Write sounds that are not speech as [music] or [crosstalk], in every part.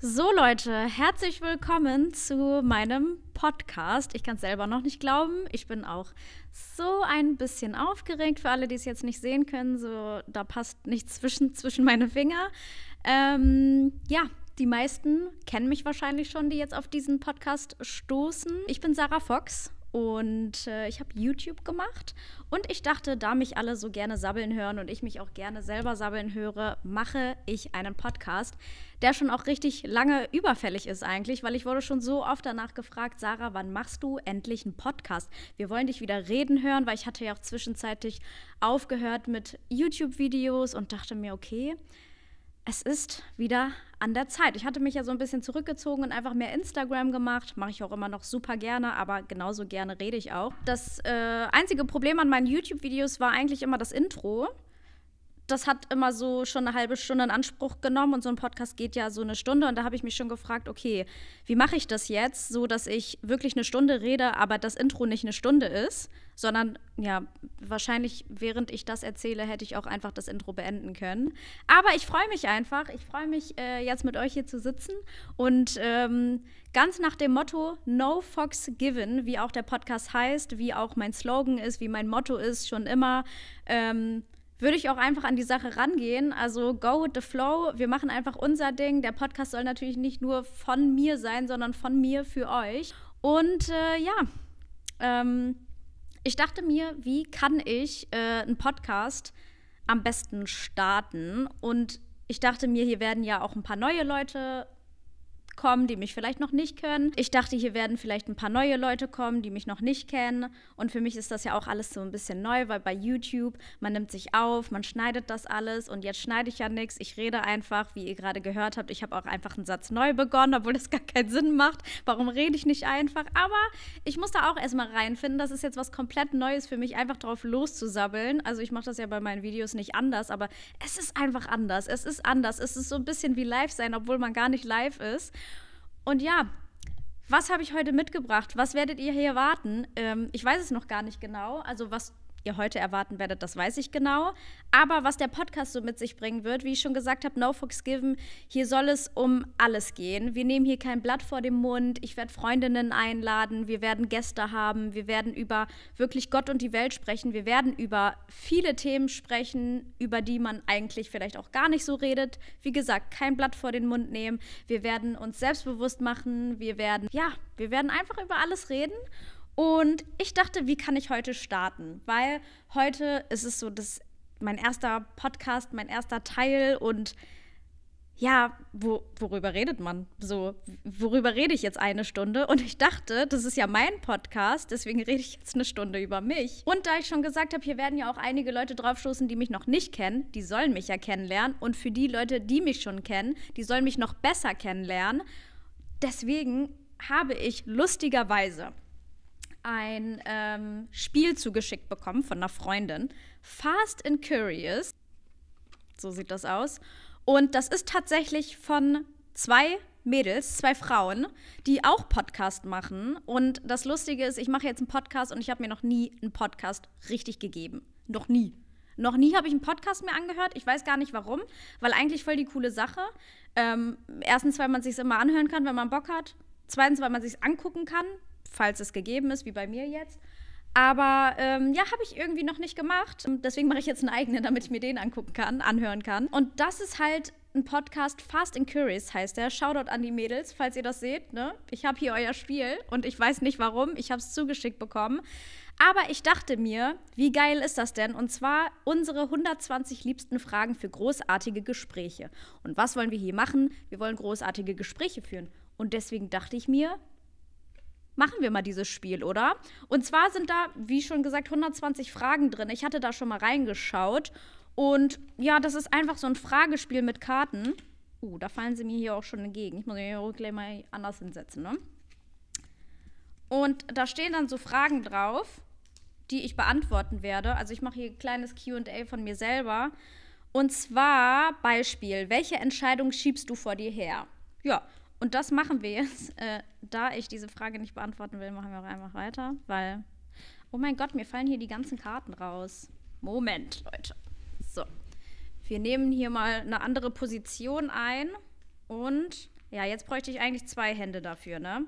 So Leute, herzlich willkommen zu meinem Podcast. Ich kann es selber noch nicht glauben. Ich bin auch so ein bisschen aufgeregt. Für alle, die es jetzt nicht sehen können, so da passt nichts zwischen [laughs] zwischen meine Finger. Ähm, ja, die meisten kennen mich wahrscheinlich schon, die jetzt auf diesen Podcast stoßen. Ich bin Sarah Fox. Und äh, ich habe YouTube gemacht. Und ich dachte, da mich alle so gerne sabbeln hören und ich mich auch gerne selber sabbeln höre, mache ich einen Podcast, der schon auch richtig lange überfällig ist eigentlich, weil ich wurde schon so oft danach gefragt, Sarah, wann machst du endlich einen Podcast? Wir wollen dich wieder reden hören, weil ich hatte ja auch zwischenzeitlich aufgehört mit YouTube-Videos und dachte mir, okay, es ist wieder an der Zeit. Ich hatte mich ja so ein bisschen zurückgezogen und einfach mehr Instagram gemacht. Mache ich auch immer noch super gerne, aber genauso gerne rede ich auch. Das äh, einzige Problem an meinen YouTube-Videos war eigentlich immer das Intro das hat immer so schon eine halbe Stunde in Anspruch genommen und so ein Podcast geht ja so eine Stunde und da habe ich mich schon gefragt, okay, wie mache ich das jetzt, so dass ich wirklich eine Stunde rede, aber das Intro nicht eine Stunde ist, sondern ja, wahrscheinlich während ich das erzähle, hätte ich auch einfach das Intro beenden können. Aber ich freue mich einfach, ich freue mich äh, jetzt mit euch hier zu sitzen und ähm, ganz nach dem Motto No Fox Given, wie auch der Podcast heißt, wie auch mein Slogan ist, wie mein Motto ist, schon immer. Ähm, würde ich auch einfach an die Sache rangehen. Also go with the flow. Wir machen einfach unser Ding. Der Podcast soll natürlich nicht nur von mir sein, sondern von mir für euch. Und äh, ja, ähm, ich dachte mir, wie kann ich äh, einen Podcast am besten starten? Und ich dachte mir, hier werden ja auch ein paar neue Leute kommen, die mich vielleicht noch nicht kennen. Ich dachte, hier werden vielleicht ein paar neue Leute kommen, die mich noch nicht kennen. Und für mich ist das ja auch alles so ein bisschen neu, weil bei YouTube, man nimmt sich auf, man schneidet das alles und jetzt schneide ich ja nichts. Ich rede einfach, wie ihr gerade gehört habt. Ich habe auch einfach einen Satz neu begonnen, obwohl das [laughs] gar keinen Sinn macht. Warum rede ich nicht einfach? Aber ich muss da auch erstmal reinfinden. Das ist jetzt was komplett Neues für mich, einfach drauf loszusabbeln. Also ich mache das ja bei meinen Videos nicht anders, aber es ist einfach anders. Es ist anders. Es ist so ein bisschen wie live sein, obwohl man gar nicht live ist. Und ja, was habe ich heute mitgebracht? Was werdet ihr hier erwarten? Ähm, ich weiß es noch gar nicht genau. Also was ihr heute erwarten werdet, das weiß ich genau. Aber was der Podcast so mit sich bringen wird, wie ich schon gesagt habe, No Fox Given, hier soll es um alles gehen. Wir nehmen hier kein Blatt vor dem Mund. Ich werde Freundinnen einladen, wir werden Gäste haben, wir werden über wirklich Gott und die Welt sprechen, wir werden über viele Themen sprechen, über die man eigentlich vielleicht auch gar nicht so redet. Wie gesagt, kein Blatt vor den Mund nehmen. Wir werden uns selbstbewusst machen, wir werden, ja, wir werden einfach über alles reden. Und ich dachte, wie kann ich heute starten? Weil heute ist es so, dass mein erster Podcast, mein erster Teil und ja, wo, worüber redet man? So, worüber rede ich jetzt eine Stunde? Und ich dachte, das ist ja mein Podcast, deswegen rede ich jetzt eine Stunde über mich. Und da ich schon gesagt habe, hier werden ja auch einige Leute draufstoßen, die mich noch nicht kennen, die sollen mich ja kennenlernen. Und für die Leute, die mich schon kennen, die sollen mich noch besser kennenlernen. Deswegen habe ich lustigerweise ein ähm, Spiel zugeschickt bekommen von einer Freundin. Fast and Curious. So sieht das aus. Und das ist tatsächlich von zwei Mädels, zwei Frauen, die auch Podcast machen. Und das Lustige ist, ich mache jetzt einen Podcast und ich habe mir noch nie einen Podcast richtig gegeben. Noch nie. Noch nie habe ich einen Podcast mehr angehört. Ich weiß gar nicht warum, weil eigentlich voll die coole Sache. Ähm, erstens, weil man sich immer anhören kann, wenn man Bock hat. Zweitens, weil man sich angucken kann, falls es gegeben ist, wie bei mir jetzt. Aber ähm, ja, habe ich irgendwie noch nicht gemacht. Deswegen mache ich jetzt einen eigenen, damit ich mir den angucken kann, anhören kann. Und das ist halt ein Podcast, Fast and Curious heißt der. Shoutout an die Mädels, falls ihr das seht. Ne? Ich habe hier euer Spiel und ich weiß nicht warum. Ich habe es zugeschickt bekommen. Aber ich dachte mir, wie geil ist das denn? Und zwar unsere 120 liebsten Fragen für großartige Gespräche. Und was wollen wir hier machen? Wir wollen großartige Gespräche führen. Und deswegen dachte ich mir, machen wir mal dieses Spiel, oder? Und zwar sind da, wie schon gesagt, 120 Fragen drin. Ich hatte da schon mal reingeschaut. Und ja, das ist einfach so ein Fragespiel mit Karten. Uh, da fallen sie mir hier auch schon entgegen. Ich muss mir hier gleich mal anders hinsetzen, ne? Und da stehen dann so Fragen drauf, die ich beantworten werde. Also ich mache hier ein kleines QA von mir selber. Und zwar Beispiel, welche Entscheidung schiebst du vor dir her? Ja, und das machen wir jetzt. [laughs] Äh, da ich diese Frage nicht beantworten will, machen wir auch einfach weiter, weil. Oh mein Gott, mir fallen hier die ganzen Karten raus. Moment, Leute. So. Wir nehmen hier mal eine andere Position ein. Und ja, jetzt bräuchte ich eigentlich zwei Hände dafür, ne?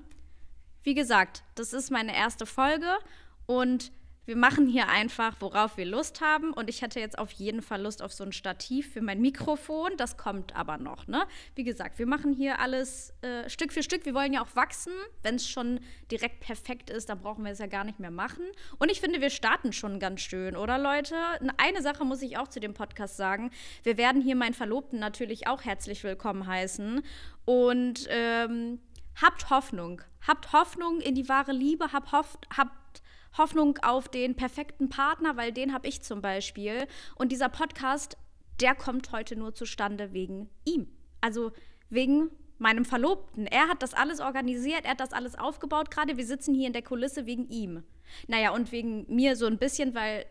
Wie gesagt, das ist meine erste Folge und wir machen hier einfach, worauf wir Lust haben. Und ich hätte jetzt auf jeden Fall Lust auf so ein Stativ für mein Mikrofon. Das kommt aber noch. Ne? Wie gesagt, wir machen hier alles äh, Stück für Stück. Wir wollen ja auch wachsen. Wenn es schon direkt perfekt ist, dann brauchen wir es ja gar nicht mehr machen. Und ich finde, wir starten schon ganz schön, oder Leute? Eine Sache muss ich auch zu dem Podcast sagen. Wir werden hier meinen Verlobten natürlich auch herzlich willkommen heißen. Und ähm, habt Hoffnung. Habt Hoffnung in die wahre Liebe. Habt, Hoffnung. habt Hoffnung auf den perfekten Partner, weil den habe ich zum Beispiel. Und dieser Podcast, der kommt heute nur zustande wegen ihm. Also wegen meinem Verlobten. Er hat das alles organisiert, er hat das alles aufgebaut gerade. Wir sitzen hier in der Kulisse wegen ihm. Naja, und wegen mir so ein bisschen, weil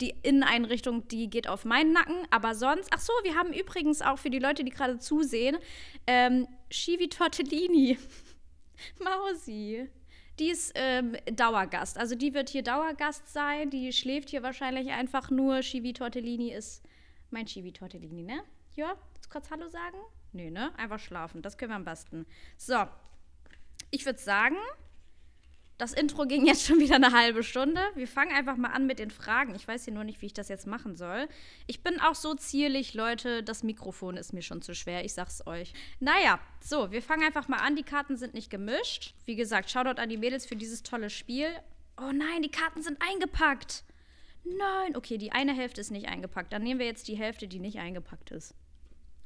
die Inneneinrichtung, die geht auf meinen Nacken. Aber sonst, ach so, wir haben übrigens auch für die Leute, die gerade zusehen, ähm, Shivi Tortellini. [laughs] Mausi die ist ähm, Dauergast. Also die wird hier Dauergast sein. Die schläft hier wahrscheinlich einfach nur. Chivi Tortellini ist mein Chivi Tortellini, ne? Ja, kurz Hallo sagen? Nee, ne? Einfach schlafen. Das können wir am besten. So, ich würde sagen, das Intro ging jetzt schon wieder eine halbe Stunde. Wir fangen einfach mal an mit den Fragen. Ich weiß hier nur nicht, wie ich das jetzt machen soll. Ich bin auch so zierlich, Leute. Das Mikrofon ist mir schon zu schwer. Ich sag's euch. Naja, so, wir fangen einfach mal an. Die Karten sind nicht gemischt. Wie gesagt, Shoutout an die Mädels für dieses tolle Spiel. Oh nein, die Karten sind eingepackt. Nein. Okay, die eine Hälfte ist nicht eingepackt. Dann nehmen wir jetzt die Hälfte, die nicht eingepackt ist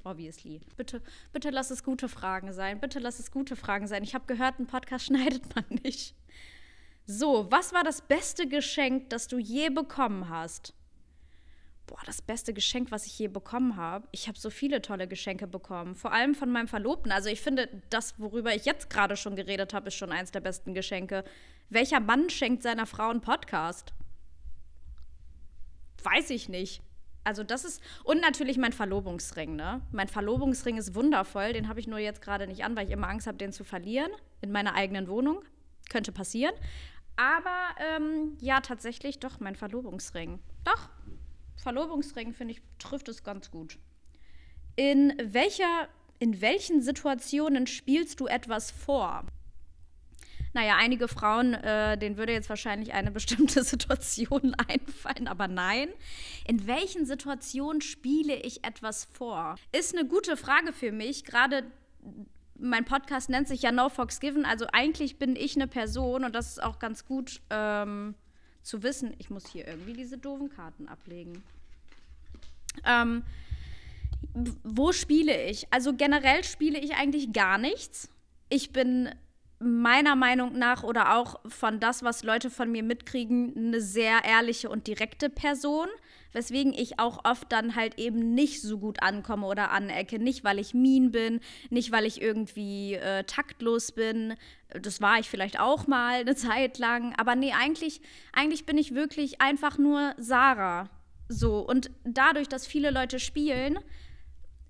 obviously. Bitte, bitte lass es gute Fragen sein. Bitte lass es gute Fragen sein. Ich habe gehört, einen Podcast [laughs] schneidet man nicht. So, was war das beste Geschenk, das du je bekommen hast? Boah, das beste Geschenk, was ich je bekommen habe. Ich habe so viele tolle Geschenke bekommen, vor allem von meinem Verlobten. Also ich finde, das, worüber ich jetzt gerade schon geredet habe, ist schon eins der besten Geschenke. Welcher Mann schenkt seiner Frau einen Podcast? Weiß ich nicht. Also das ist und natürlich mein Verlobungsring, ne? Mein Verlobungsring ist wundervoll, den habe ich nur jetzt gerade nicht an, weil ich immer Angst habe, den zu verlieren in meiner eigenen Wohnung. Könnte passieren. Aber ähm, ja, tatsächlich doch mein Verlobungsring. Doch, Verlobungsring finde ich trifft es ganz gut. In welcher, in welchen Situationen spielst du etwas vor? Naja, einige Frauen, äh, denen würde jetzt wahrscheinlich eine [laughs] bestimmte Situation [laughs] einfallen, aber nein. In welchen Situationen spiele ich etwas vor? Ist eine gute Frage für mich, gerade mein Podcast nennt sich ja No Fox Given, also eigentlich bin ich eine Person und das ist auch ganz gut ähm, zu wissen. Ich muss hier irgendwie diese doofen Karten ablegen. Ähm, wo spiele ich? Also generell spiele ich eigentlich gar nichts. Ich bin meiner Meinung nach oder auch von das, was Leute von mir mitkriegen, eine sehr ehrliche und direkte Person weswegen ich auch oft dann halt eben nicht so gut ankomme oder anecke. Nicht, weil ich mean bin, nicht, weil ich irgendwie äh, taktlos bin. Das war ich vielleicht auch mal eine [laughs] Zeit lang. Aber nee, eigentlich, eigentlich bin ich wirklich einfach nur Sarah. So. Und dadurch, dass viele Leute spielen,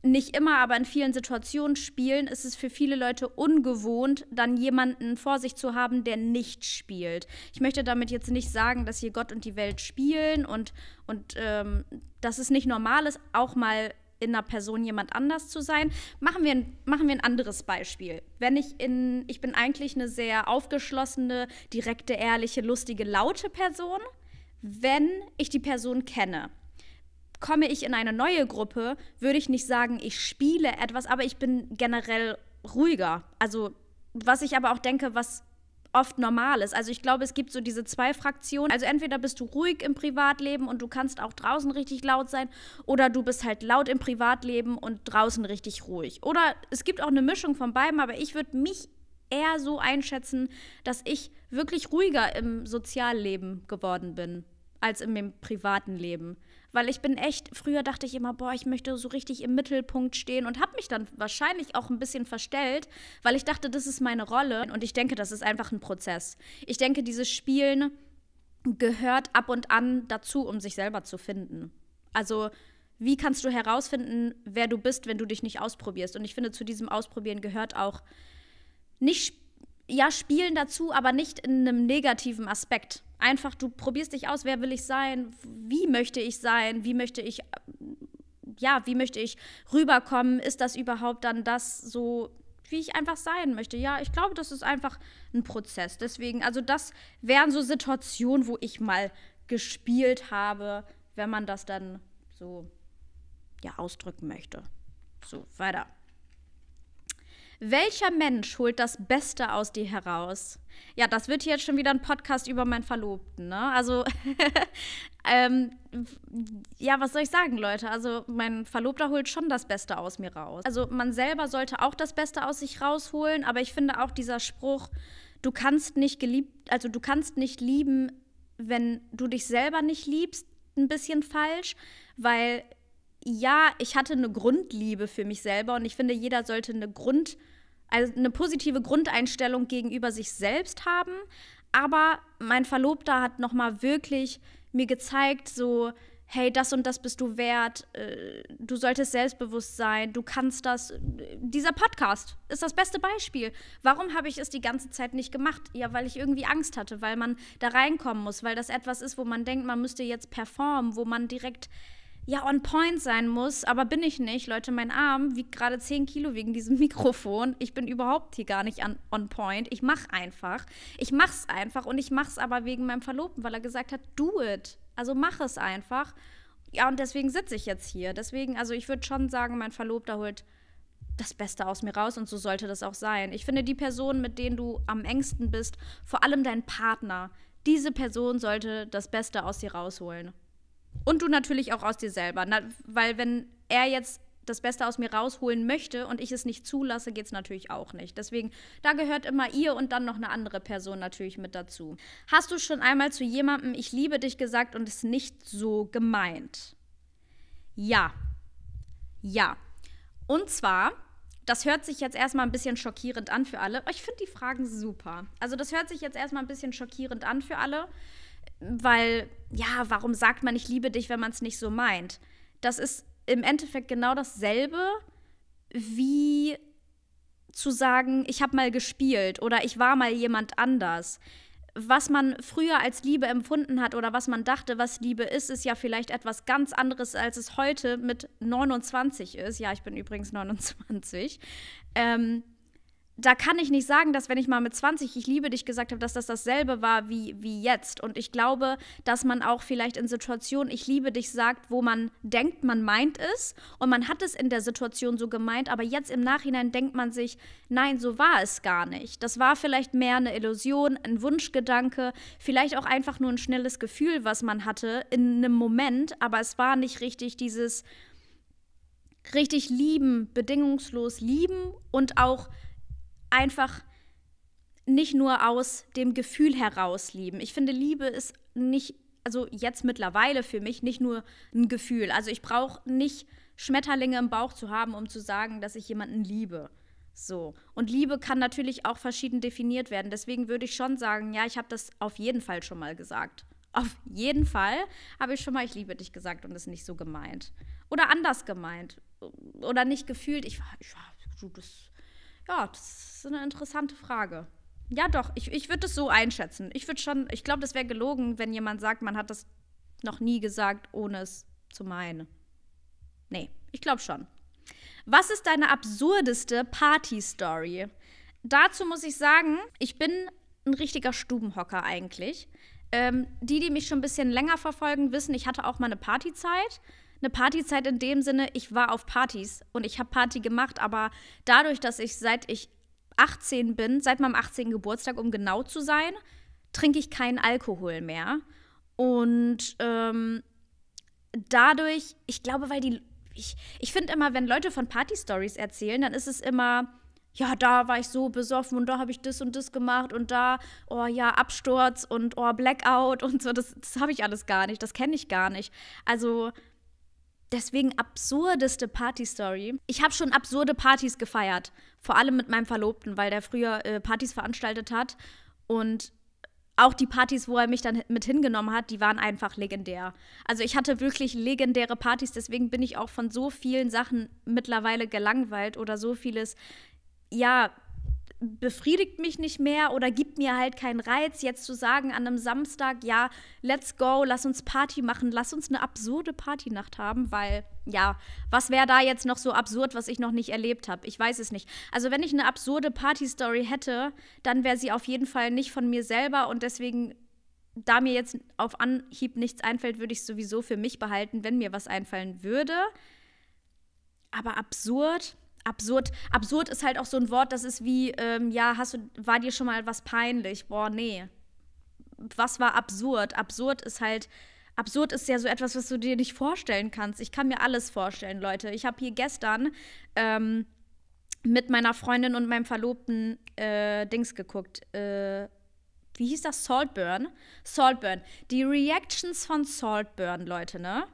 nicht immer, aber in vielen Situationen spielen, ist es für viele Leute ungewohnt, dann jemanden vor sich zu haben, der nicht spielt. Ich möchte damit jetzt nicht sagen, dass hier Gott und die Welt spielen und, und ähm, dass es nicht normal ist, auch mal in einer Person jemand anders zu sein. Machen wir, ein, machen wir ein anderes Beispiel. Wenn ich in, ich bin eigentlich eine sehr aufgeschlossene, direkte, ehrliche, lustige, laute Person, wenn ich die Person kenne komme ich in eine neue Gruppe, würde ich nicht sagen, ich spiele etwas, aber ich bin generell ruhiger. Also, was ich aber auch denke, was oft normal ist. Also ich glaube, es gibt so diese zwei Fraktionen. Also entweder bist du ruhig im Privatleben und du kannst auch draußen richtig laut sein, oder du bist halt laut im Privatleben und draußen richtig ruhig. Oder es gibt auch eine Mischung von beiden, aber ich würde mich eher so einschätzen, dass ich wirklich ruhiger im Sozialleben geworden bin als in dem privaten Leben. Weil ich bin echt, früher dachte ich immer, boah, ich möchte so richtig im Mittelpunkt stehen und habe mich dann wahrscheinlich auch ein bisschen verstellt, weil ich dachte, das ist meine Rolle. Und ich denke, das ist einfach ein Prozess. Ich denke, dieses Spielen gehört ab und an dazu, um sich selber zu finden. Also wie kannst du herausfinden, wer du bist, wenn du dich nicht ausprobierst? Und ich finde, zu diesem Ausprobieren gehört auch nicht, ja, Spielen dazu, aber nicht in einem negativen Aspekt einfach, du probierst dich aus, wer will ich sein, wie möchte ich sein, wie möchte ich, ja, wie möchte ich rüberkommen, ist das überhaupt dann das so, wie ich einfach sein möchte. Ja, ich glaube, das ist einfach ein Prozess. Deswegen, also das wären so Situationen, wo ich mal gespielt habe, wenn man das dann so ja ausdrücken möchte. So, weiter. Welcher Mensch holt das Beste aus dir heraus? Ja, das wird hier jetzt schon wieder ein Podcast über meinen Verlobten, ne? Also, [laughs] ähm, ja, was soll ich sagen, Leute? Also, mein Verlobter holt schon das Beste aus mir raus. Also, man selber sollte auch das Beste aus sich rausholen, aber ich finde auch dieser Spruch, du kannst nicht geliebt, also du kannst nicht lieben, wenn du dich selber nicht liebst, ein bisschen falsch, weil ja, ich hatte eine Grundliebe für mich selber und ich finde, jeder sollte eine Grund, also eine positive Grundeinstellung gegenüber sich selbst haben. Aber mein Verlobter hat noch mal wirklich mir gezeigt, so hey, das und das bist du wert, äh, du solltest selbstbewusst sein, du kannst das. Dieser Podcast ist das beste Beispiel. Warum habe ich es die ganze Zeit nicht gemacht? Ja, weil ich irgendwie Angst hatte, weil man da reinkommen muss, weil das etwas ist, wo man denkt, man müsste jetzt performen, wo man direkt ja on point sein muss, aber bin ich nicht. Leute, mein Arm wiegt gerade 10 Kilo wegen diesem [laughs] Mikrofon. Ich bin überhaupt hier gar nicht an, on point. Ich mache einfach. Ich mach's einfach und ich mach's aber wegen meinem Verlobten, weil er gesagt hat, do it. Also mach es einfach. Ja, und deswegen sitze ich jetzt hier. Deswegen, also ich würde schon sagen, mein Verlobter holt das Beste aus mir raus und so sollte das auch sein. Ich finde, die Person, mit denen du am engsten bist, vor allem dein Partner, diese Person sollte das Beste aus dir rausholen. Und du natürlich auch aus dir selber. Na, weil wenn er jetzt das Beste aus mir rausholen möchte und ich es nicht zulasse, geht es natürlich auch nicht. Deswegen, da gehört immer ihr und dann noch eine andere Person natürlich mit dazu. Hast du schon einmal zu jemandem, ich liebe dich gesagt und es nicht so gemeint? Ja. Ja. Und zwar, das hört sich jetzt erstmal ein bisschen schockierend an für alle. Oh, ich finde die Fragen super. Also das hört sich jetzt erstmal ein bisschen schockierend an für alle weil, ja, warum sagt man, ich liebe dich, wenn man es nicht so meint? Das ist im Endeffekt genau dasselbe wie zu sagen, ich habe mal gespielt oder ich war mal jemand anders. Was man früher als Liebe empfunden hat oder was man dachte, was Liebe ist, ist ja vielleicht etwas ganz anderes, als es heute mit 29 ist. Ja, ich bin übrigens 29. Ähm, da kann ich nicht sagen, dass wenn ich mal mit 20 ich liebe dich gesagt habe, dass das dasselbe war wie, wie jetzt. Und ich glaube, dass man auch vielleicht in Situationen ich liebe dich sagt, wo man denkt, man meint es und man hat es in der Situation so gemeint, aber jetzt im Nachhinein denkt man sich, nein, so war es gar nicht. Das war vielleicht mehr eine Illusion, ein Wunschgedanke, vielleicht auch einfach nur ein schnelles Gefühl, was man hatte in einem Moment, aber es war nicht richtig dieses richtig lieben, bedingungslos lieben und auch einfach nicht nur aus dem Gefühl heraus lieben. Ich finde, Liebe ist nicht, also jetzt mittlerweile für mich, nicht nur ein Gefühl. Also ich brauche nicht Schmetterlinge im Bauch zu haben, um zu sagen, dass ich jemanden liebe. So. Und Liebe kann natürlich auch verschieden definiert werden. Deswegen würde ich schon sagen, ja, ich habe das auf jeden Fall schon mal gesagt. Auf jeden Fall habe ich schon mal, ich liebe dich gesagt und es nicht so gemeint. Oder anders gemeint. Oder nicht gefühlt. Ich, war, ich, das ja, das ist eine interessante Frage. Ja, doch, ich, ich würde es so einschätzen. Ich würde schon, ich glaube, das wäre gelogen, wenn jemand sagt, man hat das noch nie gesagt, ohne es zu meinen. Nee, ich glaube schon. Was ist deine absurdeste Party-Story? Dazu muss ich sagen, ich bin ein richtiger Stubenhocker eigentlich. Ähm, die, die mich schon ein bisschen länger verfolgen, wissen, ich hatte auch mal eine Partyzeit eine Partyzeit in dem Sinne, ich war auf Partys und ich habe Party gemacht, aber dadurch, dass ich seit ich 18 bin, seit meinem 18. Geburtstag, um genau zu sein, trinke ich keinen Alkohol mehr. Und ähm, dadurch, ich glaube, weil die, ich, ich finde immer, wenn Leute von Party-Stories erzählen, dann ist es immer, ja, da war ich so besoffen und da habe ich das und das gemacht und da, oh ja, Absturz und oh, Blackout und so, das, das habe ich alles gar nicht, das kenne ich gar nicht. Also Deswegen absurdeste Party-Story. Ich habe schon absurde Partys gefeiert. Vor allem mit meinem Verlobten, weil der früher äh, Partys veranstaltet hat. Und auch die Partys, wo er mich dann mit hingenommen hat, die waren einfach legendär. Also ich hatte wirklich legendäre Partys, deswegen bin ich auch von so vielen Sachen mittlerweile gelangweilt oder so vieles, ja, befriedigt mich nicht mehr oder gibt mir halt keinen Reiz, jetzt zu sagen an einem Samstag, ja, let's go, lass uns Party machen, lass uns eine absurde Partynacht haben, weil ja, was wäre da jetzt noch so absurd, was ich noch nicht erlebt habe? Ich weiß es nicht. Also wenn ich eine absurde Party-Story hätte, dann wäre sie auf jeden Fall nicht von mir selber und deswegen, da mir jetzt auf Anhieb nichts einfällt, würde ich es sowieso für mich behalten, wenn mir was einfallen würde. Aber absurd absurd. Absurd ist halt auch so ein Wort, das ist wie, ähm, ja, hast du, war dir schon mal was peinlich? Boah, nee. Was war absurd? Absurd ist halt, absurd ist ja so etwas, was du dir nicht vorstellen kannst. Ich kann mir alles vorstellen, Leute. Ich habe hier gestern ähm, mit meiner Freundin und meinem Verlobten äh, Dings geguckt. Äh, wie hieß das? Saltburn? Saltburn. Die Reactions von Saltburn, Leute, ne?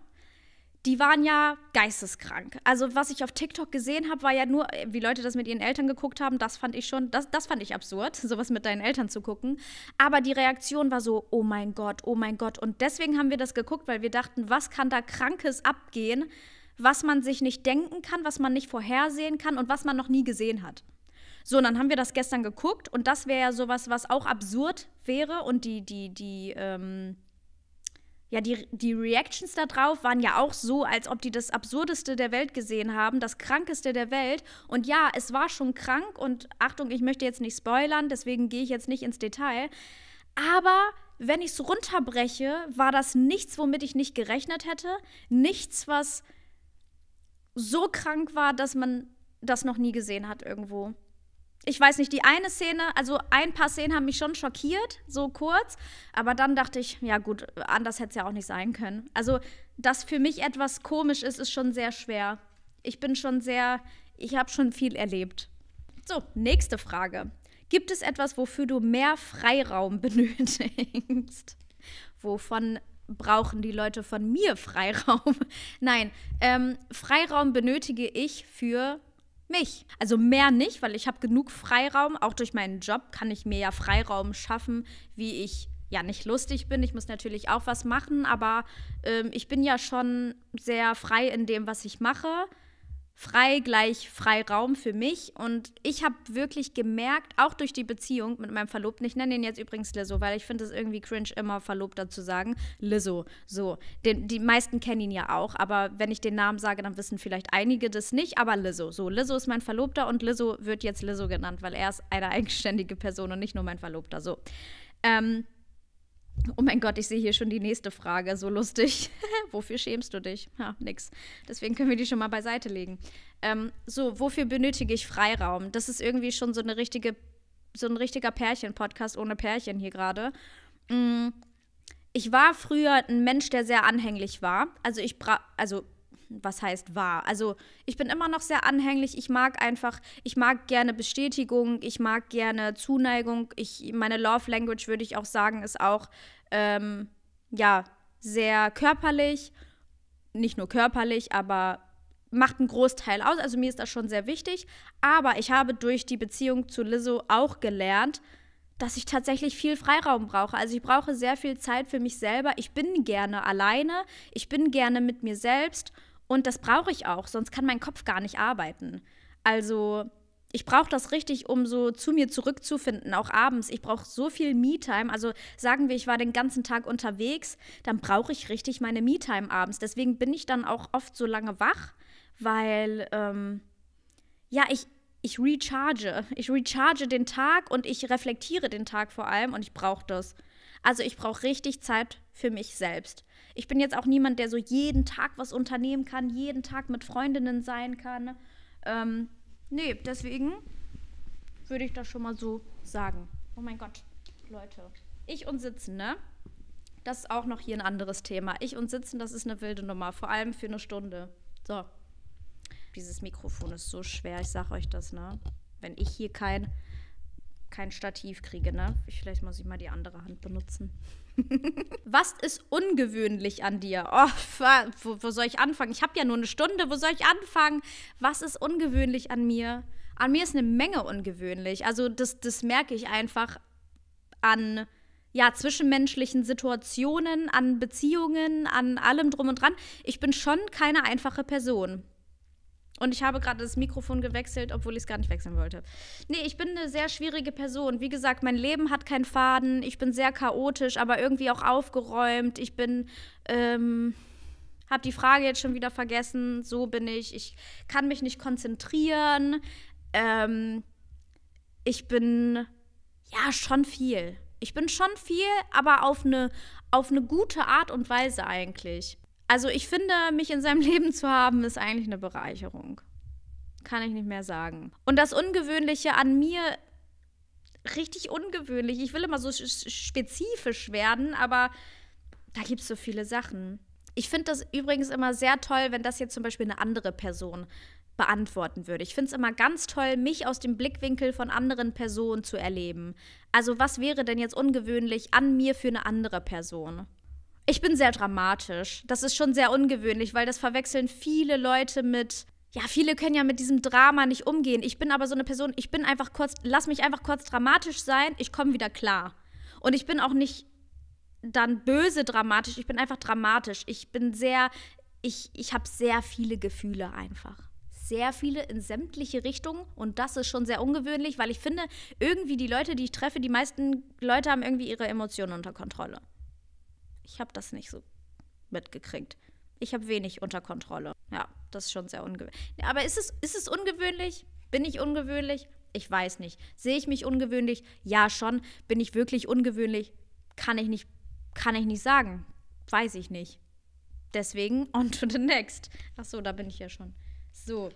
die waren ja geisteskrank. Also was ich auf TikTok gesehen habe, war ja nur, äh, wie Leute das mit ihren Eltern geguckt haben, das fand ich schon, das, das fand ich absurd, [laughs] sowas mit deinen Eltern zu gucken. Aber die Reaktion war so, oh mein Gott, oh mein Gott. Und deswegen haben wir das geguckt, weil wir dachten, was kann da Krankes abgehen, was man sich nicht denken kann, was man nicht vorhersehen kann und was man noch nie gesehen hat. So, und dann haben wir das gestern geguckt und das wäre ja sowas, was auch absurd wäre und die, die, die, ähm, ja, die, die Reactions da drauf waren ja auch so, als ob die das Absurdeste der Welt gesehen haben, das Krankeste der Welt. Und ja, es war schon krank und Achtung, ich möchte jetzt nicht spoilern, deswegen gehe ich jetzt nicht ins Detail. Aber wenn ich es runterbreche, war das nichts, womit ich nicht gerechnet hätte. Nichts, was so krank war, dass man das noch nie gesehen hat irgendwo ich weiß nicht, die eine Szene, also ein paar Szenen haben mich schon schockiert, so kurz, aber dann dachte ich, ja gut, anders hätte es ja auch nicht sein können. Also, dass für mich etwas komisch ist, ist schon sehr schwer. Ich bin schon sehr, ich habe schon viel erlebt. So, nächste Frage. Gibt es etwas, wofür du mehr Freiraum [laughs] benötigst? Wovon brauchen die Leute von mir Freiraum? [laughs] Nein, ähm, Freiraum benötige ich für mich. Also mehr nicht, weil ich habe genug Freiraum. Auch durch meinen Job kann ich mir ja Freiraum schaffen, wie ich ja nicht lustig bin. Ich muss natürlich auch was machen, aber ähm, ich bin ja schon sehr frei in dem, was ich mache frei gleich Freiraum für mich. Und ich habe wirklich gemerkt, auch durch die Beziehung mit meinem Verlobten, ich nenne ihn jetzt übrigens Lizzo, weil ich finde es irgendwie cringe, immer Verlobter zu sagen. Lizzo, so. Den, die meisten kennen ihn ja auch, aber wenn ich den Namen sage, dann wissen vielleicht einige das nicht, aber Lizzo. So, Lizzo ist mein Verlobter und Lizzo wird jetzt Lizzo genannt, weil er ist eine eigenständige Person und nicht nur mein Verlobter. So. Ähm, Oh mein Gott, ich sehe hier schon die nächste Frage, so lustig. [laughs] wofür schämst du dich? Ha, nix. Deswegen können wir die schon mal beiseite legen. Ähm, so, wofür benötige ich Freiraum? Das ist irgendwie schon so eine richtige, so ein richtiger Pärchen-Podcast ohne Pärchen hier gerade. Mm, ich war früher ein Mensch, der sehr anhänglich war. Also ich bra also was heißt wahr? Also ich bin immer noch sehr anhänglich. Ich mag einfach, ich mag gerne Bestätigung, ich mag gerne Zuneigung. Ich, meine Love Language würde ich auch sagen, ist auch ähm, ja sehr körperlich. Nicht nur körperlich, aber macht einen Großteil aus. Also mir ist das schon sehr wichtig. Aber ich habe durch die Beziehung zu Lizzo auch gelernt, dass ich tatsächlich viel Freiraum brauche. Also ich brauche sehr viel Zeit für mich selber. Ich bin gerne alleine. Ich bin gerne mit mir selbst. Und das brauche ich auch, sonst kann mein Kopf gar nicht arbeiten. Also ich brauche das richtig, um so zu mir zurückzufinden, auch abends. Ich brauche so viel Me-Time. Also sagen wir, ich war den ganzen Tag unterwegs, dann brauche ich richtig meine Me-Time abends. Deswegen bin ich dann auch oft so lange wach, weil ähm, ja, ich, ich recharge. Ich recharge den Tag und ich reflektiere den Tag vor allem und ich brauche das. Also ich brauche richtig Zeit für mich selbst ich bin jetzt auch niemand, der so jeden Tag was unternehmen kann, jeden Tag mit Freundinnen sein kann. Ähm, nee, deswegen würde ich das schon mal so sagen. Oh mein Gott, Leute. Ich und Sitzen, ne? Das ist auch noch hier ein anderes Thema. Ich und Sitzen, das ist eine wilde Nummer, vor allem für eine Stunde. So. Dieses Mikrofon ist so schwer, ich sag euch das, ne? Wenn ich hier kein, kein Stativ kriege, ne? Vielleicht muss ich mal die andere Hand benutzen. Was ist ungewöhnlich an dir? Oh, wo, wo soll ich anfangen? Ich habe ja nur eine Stunde, wo soll ich anfangen? Was ist ungewöhnlich an mir? An mir ist eine Menge ungewöhnlich. Also das, das merke ich einfach an ja, zwischenmenschlichen Situationen, an Beziehungen, an allem drum und dran. Ich bin schon keine einfache Person. Und ich habe gerade das Mikrofon gewechselt, obwohl ich es gar nicht wechseln wollte. Nee, ich bin eine sehr schwierige Person. Wie gesagt, mein Leben hat keinen Faden. Ich bin sehr chaotisch, aber irgendwie auch aufgeräumt. Ich bin. Ähm, habe die Frage jetzt schon wieder vergessen. So bin ich. Ich kann mich nicht konzentrieren. Ähm, ich bin ja schon viel. Ich bin schon viel, aber auf eine, auf eine gute Art und Weise eigentlich. Also ich finde, mich in seinem [laughs] Leben zu haben, ist eigentlich eine Bereicherung. Kann ich nicht mehr sagen. Und das Ungewöhnliche an mir, richtig ungewöhnlich. Ich will immer so spezifisch werden, aber da gibt es so viele Sachen. Ich finde das übrigens immer sehr toll, wenn das jetzt zum Beispiel eine andere Person beantworten würde. Ich finde es immer ganz toll, mich aus dem Blickwinkel von anderen Personen zu erleben. Also was wäre denn jetzt ungewöhnlich an mir für eine andere Person? Ich bin sehr dramatisch. Das ist schon sehr ungewöhnlich, weil das verwechseln viele Leute mit. Ja, viele können ja mit diesem Drama nicht umgehen. Ich bin aber so eine Person, ich bin einfach kurz, lass mich einfach kurz dramatisch sein, ich komme wieder klar. Und ich bin auch nicht dann böse dramatisch, ich bin einfach dramatisch. Ich bin sehr, ich, ich habe sehr viele Gefühle einfach. Sehr viele in sämtliche Richtungen und das ist schon sehr ungewöhnlich, weil ich finde, irgendwie die Leute, die ich treffe, die meisten Leute haben irgendwie ihre Emotionen unter Kontrolle ich habe das nicht so mitgekriegt. Ich habe wenig unter Kontrolle. Ja, das ist schon sehr ungewöhnlich. Aber ist es, ist es ungewöhnlich? Bin ich ungewöhnlich? Ich weiß nicht. Sehe ich mich ungewöhnlich? Ja, schon. Bin ich wirklich ungewöhnlich? Kann ich nicht, kann ich nicht sagen. Weiß ich nicht. Deswegen on to the next. Ach so, da bin ich ja schon. So.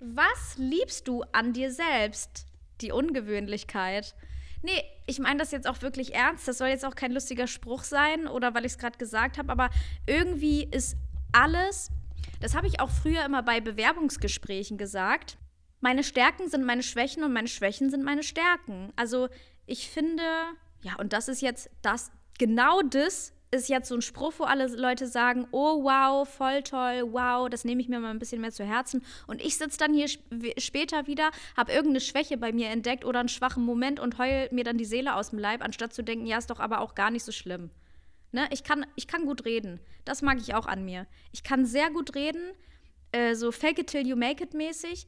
Was liebst du an dir selbst? Die Ungewöhnlichkeit. Nee, ich meine das jetzt auch wirklich ernst. Das soll jetzt auch kein lustiger Spruch sein oder weil ich es gerade gesagt habe, aber irgendwie ist alles, das habe ich auch früher immer bei Bewerbungsgesprächen gesagt, meine Stärken sind meine Schwächen und meine Schwächen sind meine Stärken. Also ich finde, ja, und das ist jetzt das, genau das, ist jetzt so ein Spruch, wo alle Leute sagen, oh wow, voll toll, wow, das nehme ich mir mal ein bisschen mehr zu Herzen. Und ich sitze dann hier später wieder, habe irgendeine Schwäche bei mir entdeckt oder einen schwachen Moment und heule mir dann die Seele aus dem Leib, anstatt zu denken, ja, ist doch aber auch gar nicht so schlimm. Ne? Ich, kann, ich kann gut reden. Das mag ich auch an mir. Ich kann sehr gut reden, äh, so fake it till you make it mäßig.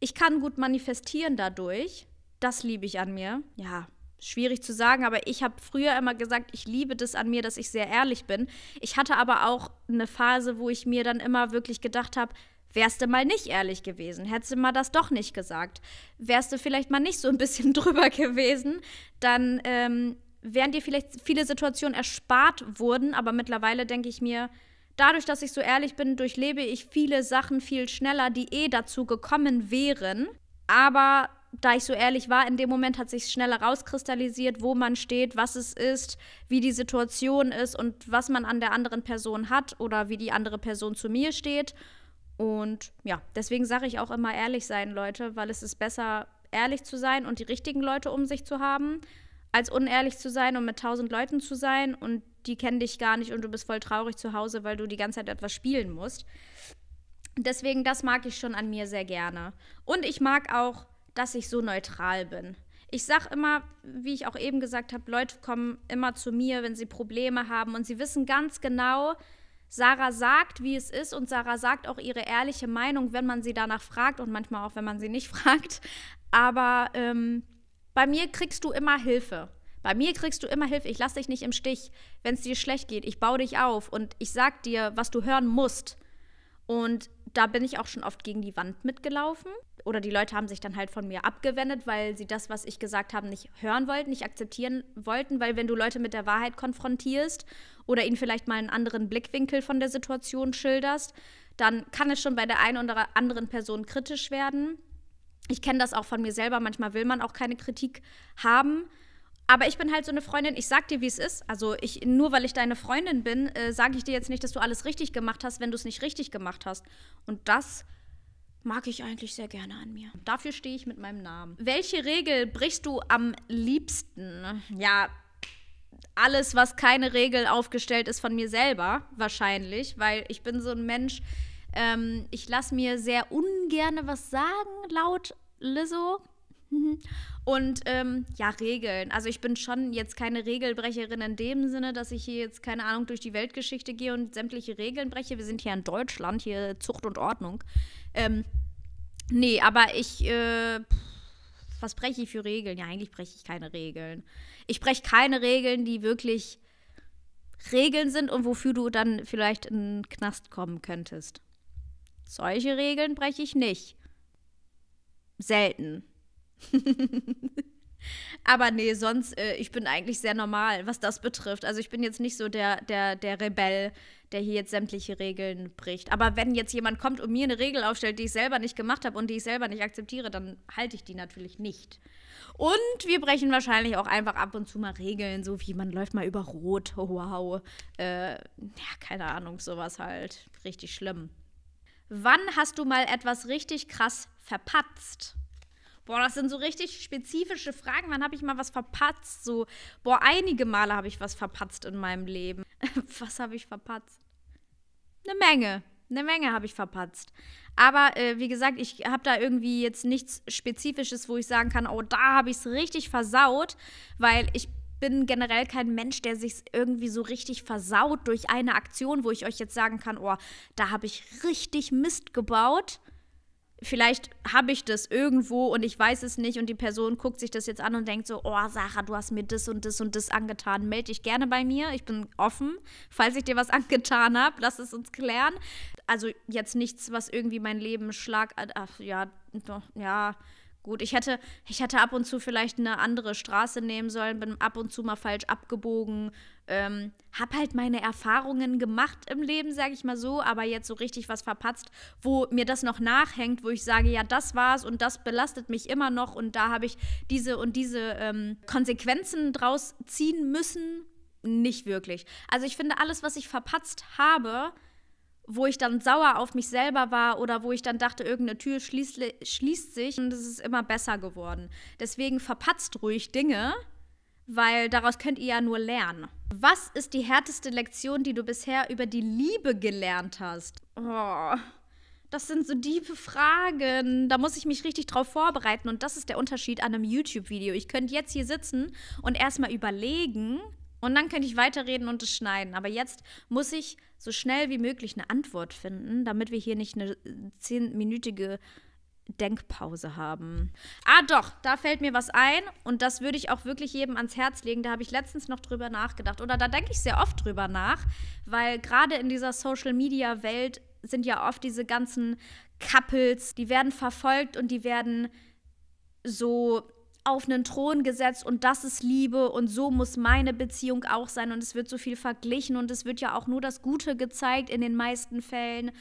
Ich kann gut manifestieren dadurch. Das liebe ich an mir. Ja, schwierig zu sagen, aber ich habe früher immer gesagt, ich liebe das an mir, dass ich sehr ehrlich bin. Ich hatte aber auch eine Phase, wo ich mir dann immer wirklich gedacht habe, wärst du mal nicht ehrlich gewesen, hättest du mal das doch nicht gesagt, wärst du vielleicht mal nicht so ein bisschen [laughs] drüber gewesen, dann ähm, wären dir vielleicht viele Situationen erspart wurden, aber mittlerweile denke ich mir, dadurch, dass ich so ehrlich bin, durchlebe ich viele Sachen viel schneller, die eh dazu gekommen wären. Aber da ich so ehrlich war, in dem Moment hat sich schneller rauskristallisiert, wo man steht, was es ist, wie die Situation ist und was man an der anderen Person hat oder wie die andere Person zu mir steht. Und ja, deswegen sage ich auch immer ehrlich sein, Leute, weil es ist besser, ehrlich zu sein und die richtigen Leute um sich zu haben, als unehrlich zu sein und mit tausend Leuten zu sein und die kennen dich gar nicht und du bist voll traurig zu Hause, weil du die ganze Zeit etwas spielen musst. Deswegen, das mag ich schon an mir sehr gerne. Und ich mag auch dass ich so neutral bin. Ich sage immer, wie ich auch eben gesagt habe, Leute kommen immer zu mir, wenn sie Probleme haben und sie wissen ganz genau, Sarah sagt, wie es ist und Sarah sagt auch ihre ehrliche Meinung, wenn man sie danach fragt und manchmal auch, wenn man sie nicht [laughs] fragt. Aber ähm, bei mir kriegst du immer Hilfe. Bei mir kriegst du immer Hilfe. Ich lasse dich nicht im Stich, wenn es dir schlecht geht. Ich baue dich auf und ich sag dir, was du hören musst. Und da bin ich auch schon oft gegen die Wand mitgelaufen oder die Leute haben sich dann halt von mir abgewendet, weil sie das, was ich gesagt habe, nicht hören wollten, nicht akzeptieren wollten, weil wenn du Leute mit der Wahrheit konfrontierst oder ihnen vielleicht mal einen anderen Blickwinkel von der Situation schilderst, dann kann es schon bei der einen oder anderen Person kritisch werden. Ich kenne das auch von mir selber, manchmal will man auch keine Kritik haben. Aber ich bin halt so eine Freundin, ich sag dir, wie es ist. Also ich, nur weil ich deine Freundin bin, äh, sage ich dir jetzt nicht, dass du alles richtig gemacht hast, wenn du es nicht richtig gemacht hast. Und das mag ich eigentlich sehr gerne an mir. Dafür stehe ich mit meinem Namen. Welche Regel brichst du am liebsten? Ja, alles, was keine Regel aufgestellt ist von mir selber, wahrscheinlich, weil ich bin so ein Mensch, ähm, ich lasse mir sehr ungerne was sagen, laut Lizzo. Mhm. Und ähm, ja, Regeln. Also ich bin schon jetzt keine Regelbrecherin in dem Sinne, dass ich hier jetzt keine Ahnung durch die Weltgeschichte gehe und sämtliche Regeln breche. Wir sind hier in Deutschland, hier Zucht und Ordnung. Ähm, nee, aber ich, äh, was breche ich für Regeln? Ja, eigentlich breche ich keine Regeln. Ich breche keine Regeln, die wirklich Regeln sind und wofür du dann vielleicht in den Knast kommen könntest. Solche Regeln breche ich nicht. Selten. [laughs] Aber nee, sonst, äh, ich bin eigentlich sehr normal, was das betrifft. Also ich bin jetzt nicht so der, der, der Rebell, der hier jetzt sämtliche Regeln bricht. Aber wenn jetzt jemand kommt und mir eine Regel aufstellt, die ich selber nicht gemacht habe und die ich selber nicht akzeptiere, dann halte ich die natürlich nicht. Und wir brechen wahrscheinlich auch einfach ab und zu mal Regeln, so wie man läuft mal über Rot, [laughs] wow. Äh, ja, keine Ahnung, sowas halt. Richtig schlimm. Wann hast du mal etwas richtig krass verpatzt? Boah, das sind so richtig spezifische Fragen. Wann habe ich mal was verpatzt? So, boah, einige Male habe ich was verpatzt in meinem Leben. [laughs] was habe ich verpatzt? Eine Menge. Eine Menge habe ich verpatzt. Aber äh, wie gesagt, ich habe da irgendwie jetzt nichts Spezifisches, wo ich sagen kann, oh, da habe ich es richtig versaut, weil ich bin generell kein Mensch, der sich irgendwie so richtig versaut durch eine Aktion, wo ich euch jetzt sagen kann, oh, da habe ich richtig Mist gebaut vielleicht habe ich das irgendwo und ich weiß es nicht und die Person guckt sich das jetzt an und denkt so, oh Sarah, du hast mir das und das und das angetan, melde dich gerne bei mir, ich bin offen, falls ich dir was [laughs] angetan habe, lass es uns klären. Also jetzt nichts, was irgendwie mein Leben schlag, äh, ach ja, doch, ja, gut, ich hätte, ich hätte ab und zu vielleicht eine andere Straße nehmen sollen, bin ab und zu mal falsch abgebogen ähm, hab halt meine Erfahrungen gemacht im Leben, sage ich mal so, aber jetzt so richtig was verpatzt, wo mir das noch nachhängt, wo ich sage, ja, das war's und das belastet mich immer noch und da habe ich diese und diese ähm, Konsequenzen draus ziehen müssen, nicht wirklich. Also ich finde, alles, was ich verpatzt habe, wo ich dann sauer auf mich selber war oder wo ich dann dachte, irgendeine Tür schließt sich und es ist immer besser geworden. Deswegen verpatzt ruhig Dinge, weil daraus könnt ihr ja nur lernen. Was ist die härteste Lektion, die du bisher über die Liebe gelernt hast? Oh, das sind so tiefe Fragen. Da muss ich mich richtig drauf vorbereiten. Und das ist der Unterschied an einem YouTube-Video. Ich könnte jetzt hier sitzen und erstmal überlegen und dann könnte ich weiterreden und es schneiden. Aber jetzt muss ich so schnell wie möglich eine Antwort finden, damit wir hier nicht eine zehnminütige Denkpause haben. Ah doch, da fällt mir was ein und das würde ich auch wirklich jedem ans Herz legen. Da habe ich letztens noch drüber nachgedacht oder da denke ich sehr oft drüber nach, weil gerade in dieser Social-Media-Welt sind ja oft diese ganzen Couples, die werden verfolgt und die werden so auf einen Thron gesetzt und das ist Liebe und so muss meine Beziehung auch sein und es wird so viel verglichen und es wird ja auch nur das Gute gezeigt in den meisten Fällen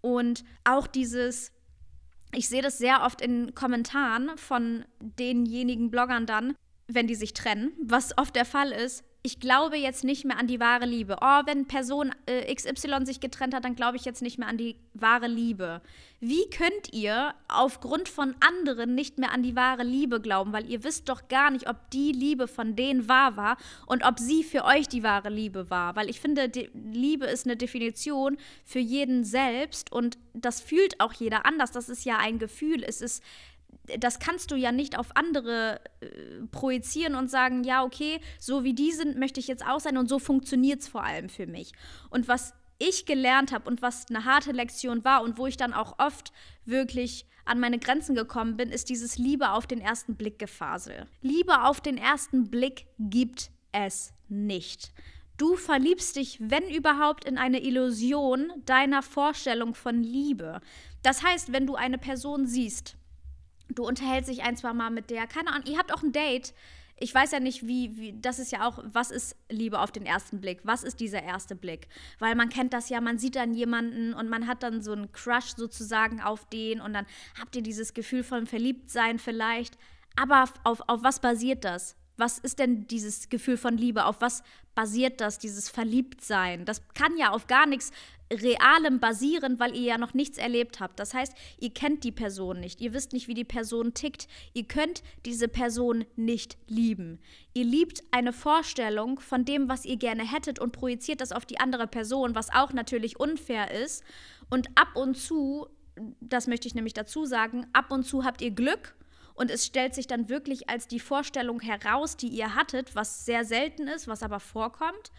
und auch dieses ich sehe das sehr oft in Kommentaren von denjenigen Bloggern dann, wenn die sich trennen, was oft der Fall ist, ich glaube jetzt nicht mehr an die wahre Liebe. Oh, wenn Person äh, XY sich getrennt hat, dann glaube ich jetzt nicht mehr an die wahre Liebe. Wie könnt ihr aufgrund von anderen nicht mehr an die wahre Liebe glauben? Weil ihr wisst doch gar nicht, ob die Liebe von denen wahr war und ob sie für euch die wahre Liebe war. Weil ich finde, Liebe ist eine Definition für jeden selbst und das fühlt auch jeder anders. Das ist ja ein Gefühl. Es ist das kannst du ja nicht auf andere äh, projizieren und sagen, ja, okay, so wie die sind, möchte ich jetzt auch sein und so funktioniert es vor allem für mich. Und was ich gelernt habe und was eine harte Lektion war und wo ich dann auch oft wirklich an meine Grenzen gekommen bin, ist dieses Liebe auf den ersten Blick Gefasel. Liebe auf den ersten Blick gibt es nicht. Du verliebst dich, wenn überhaupt, in eine Illusion deiner Vorstellung von Liebe. Das heißt, wenn du eine Person siehst, du unterhältst dich ein, zwei Mal mit der, keine Ahnung, ihr habt auch ein Date. Ich weiß ja nicht, wie, wie, das ist ja auch, was ist Liebe auf den ersten Blick? Was ist dieser erste Blick? Weil man kennt das ja, man sieht dann jemanden und man hat dann so einen Crush sozusagen auf den und dann habt ihr dieses Gefühl von Verliebtsein vielleicht. Aber auf, auf was basiert das? was ist denn dieses Gefühl von Liebe? Auf was basiert das, dieses Verliebtsein? Das kann ja auf gar nichts Realem basieren, weil ihr ja noch nichts erlebt habt. Das heißt, ihr kennt die Person nicht, ihr wisst nicht, wie die Person tickt, ihr könnt diese Person nicht lieben. Ihr liebt eine Vorstellung von dem, was ihr gerne hättet und projiziert das auf die andere Person, was auch natürlich unfair ist. Und ab und zu, das möchte ich nämlich dazu sagen, ab und zu habt ihr Glück und es stellt sich dann wirklich als die Vorstellung heraus, die ihr hattet, was sehr selten ist, was aber vorkommt.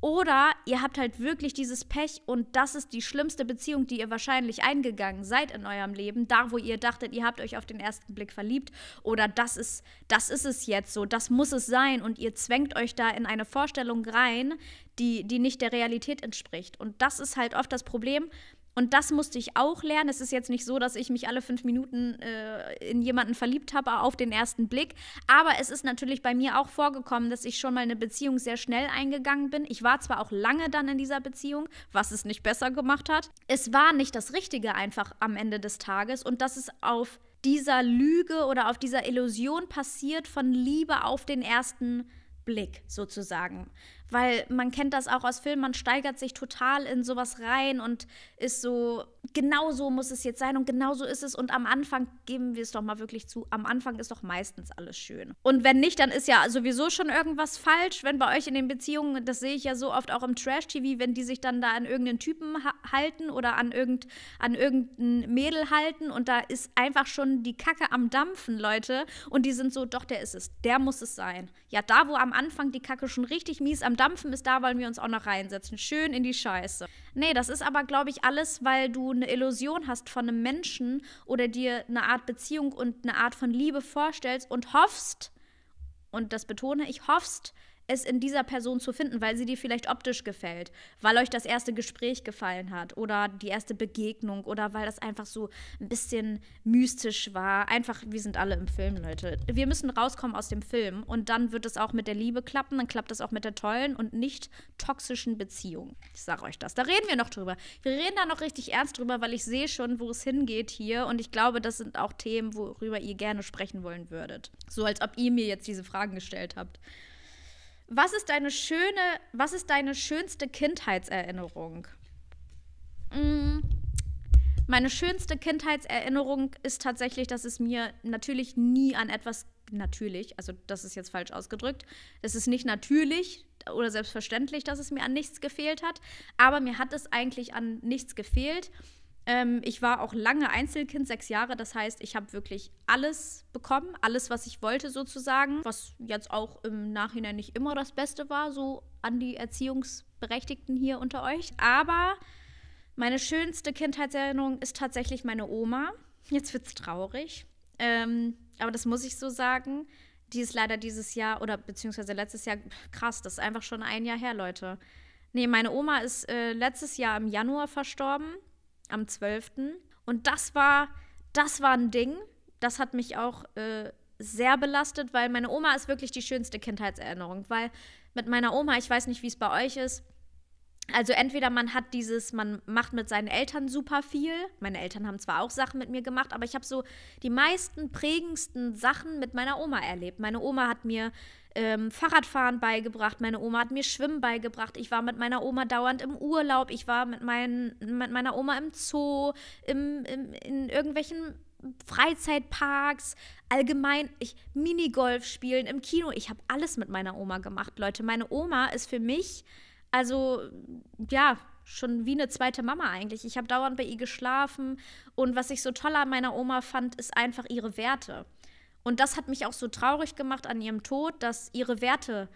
Oder ihr habt halt wirklich dieses Pech und das ist die schlimmste Beziehung, die ihr wahrscheinlich eingegangen seid in eurem Leben, da wo ihr dachtet, ihr habt euch auf den ersten Blick verliebt oder das ist das ist es jetzt so, das muss es sein und ihr zwängt euch da in eine Vorstellung rein, die die nicht der Realität entspricht und das ist halt oft das Problem, und das musste ich auch lernen. Es ist jetzt nicht so, dass ich mich alle fünf Minuten äh, in jemanden verliebt habe auf den ersten Blick. Aber es ist natürlich bei mir auch vorgekommen, dass ich schon mal eine Beziehung sehr schnell eingegangen bin. Ich war zwar auch lange dann in dieser Beziehung, was es nicht besser gemacht hat. Es war nicht das Richtige einfach am Ende des Tages. Und das ist auf dieser Lüge oder auf dieser Illusion passiert von Liebe auf den ersten Blick sozusagen. Weil man kennt das auch aus Filmen, man steigert sich total in sowas rein und ist so, genau so muss es jetzt sein und genau so ist es. Und am Anfang geben wir es doch mal wirklich zu. Am Anfang ist doch meistens alles schön. Und wenn nicht, dann ist ja sowieso schon irgendwas falsch. Wenn bei euch in den Beziehungen, das sehe ich ja so oft auch im Trash-TV, wenn die sich dann da an irgendeinen Typen ha halten oder an, irgend, an irgendein Mädel halten und da ist einfach schon die Kacke am Dampfen, Leute. Und die sind so, doch, der ist es. Der muss es sein. Ja, da, wo am Anfang die Kacke schon richtig mies am Dampfen ist, da wollen wir uns auch noch reinsetzen. Schön in die Scheiße. Nee, das ist aber, glaube ich, alles, weil du eine Illusion hast von einem Menschen oder dir eine Art Beziehung und eine Art von Liebe vorstellst und hoffst, und das betone ich, hoffst, es in dieser Person zu finden, weil sie dir vielleicht optisch gefällt, weil euch das erste Gespräch gefallen hat oder die erste Begegnung oder weil das einfach so ein bisschen mystisch war. Einfach, wir sind alle im Film, Leute. Wir müssen rauskommen aus dem Film und dann wird es auch mit der Liebe klappen, dann klappt es auch mit der tollen und nicht toxischen Beziehung. Ich sage euch das. Da reden wir noch drüber. Wir reden da noch richtig ernst drüber, weil ich sehe schon, wo es hingeht hier und ich glaube, das sind auch Themen, worüber ihr gerne sprechen wollen würdet. So als ob ihr mir jetzt diese Fragen gestellt habt. Was ist deine schöne, was ist deine schönste Kindheitserinnerung? Mm, meine schönste Kindheitserinnerung ist tatsächlich, dass es mir natürlich nie an etwas natürlich, also das ist jetzt falsch ausgedrückt, es ist nicht natürlich oder selbstverständlich, dass es mir an nichts gefehlt hat, aber mir hat es eigentlich an nichts gefehlt ähm, ich war auch lange Einzelkind, sechs Jahre. Das heißt, ich habe wirklich alles bekommen, alles, was ich wollte sozusagen. Was jetzt auch im Nachhinein nicht immer das Beste war, so an die Erziehungsberechtigten hier unter euch. Aber meine schönste Kindheitserinnerung ist tatsächlich meine Oma. Jetzt wird es traurig. Ähm, aber das muss ich so sagen. Die ist leider dieses Jahr oder beziehungsweise letztes Jahr krass. Das ist einfach schon ein Jahr her, Leute. Nee, meine Oma ist äh, letztes Jahr im Januar verstorben am 12. Und das war, das war ein Ding. Das hat mich auch äh, sehr belastet, weil meine Oma ist wirklich die schönste Kindheitserinnerung. Weil mit meiner Oma, ich weiß nicht, wie es bei euch ist, also entweder man hat dieses, man macht mit seinen Eltern super viel. Meine Eltern haben zwar auch Sachen mit mir gemacht, aber ich habe so die meisten prägendsten Sachen mit meiner Oma erlebt. Meine Oma hat mir ähm, Fahrradfahren beigebracht, meine Oma hat mir Schwimmen beigebracht. Ich war mit meiner Oma dauernd im Urlaub, ich war mit, mein, mit meiner Oma im Zoo, im, im, in irgendwelchen Freizeitparks, allgemein ich, Minigolf spielen, im Kino. Ich habe alles mit meiner Oma gemacht, Leute. Meine Oma ist für mich also ja, schon wie eine zweite Mama eigentlich. Ich habe dauernd bei ihr geschlafen und was ich so toll an meiner Oma fand, ist einfach ihre Werte. Und das hat mich auch so traurig gemacht an ihrem Tod, dass ihre Werte